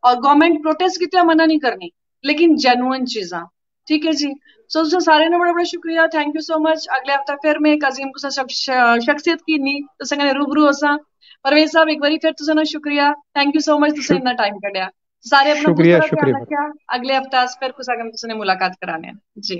ਔਰ ਗਵਰਨਮੈਂਟ ਪ੍ਰੋਟੈਸਟ ਕਿਤੇ ਮਨਾ ਨਹੀਂ ਕਰਨੀ ਲੇਕਿਨ ਜੈਨੂਇਨ ਚੀਜ਼ਾਂ ਠੀਕ ਹੈ ਜੀ सो so, सारे ने बड़ा बड़ा शुक्रिया थैंक यू सो मच अगले हफ्ता फिर मैं एक अजीम को शख्सियत की नी तुसा कने रूबरू होसा परवेज साहब एक बार फिर तुसा शुक्रिया थैंक यू सो मच तुसा इतना टाइम कढ़िया सारे अपना शुक्रिया, अगले हफ्ता फिर कुसा मुलाकात कराने जी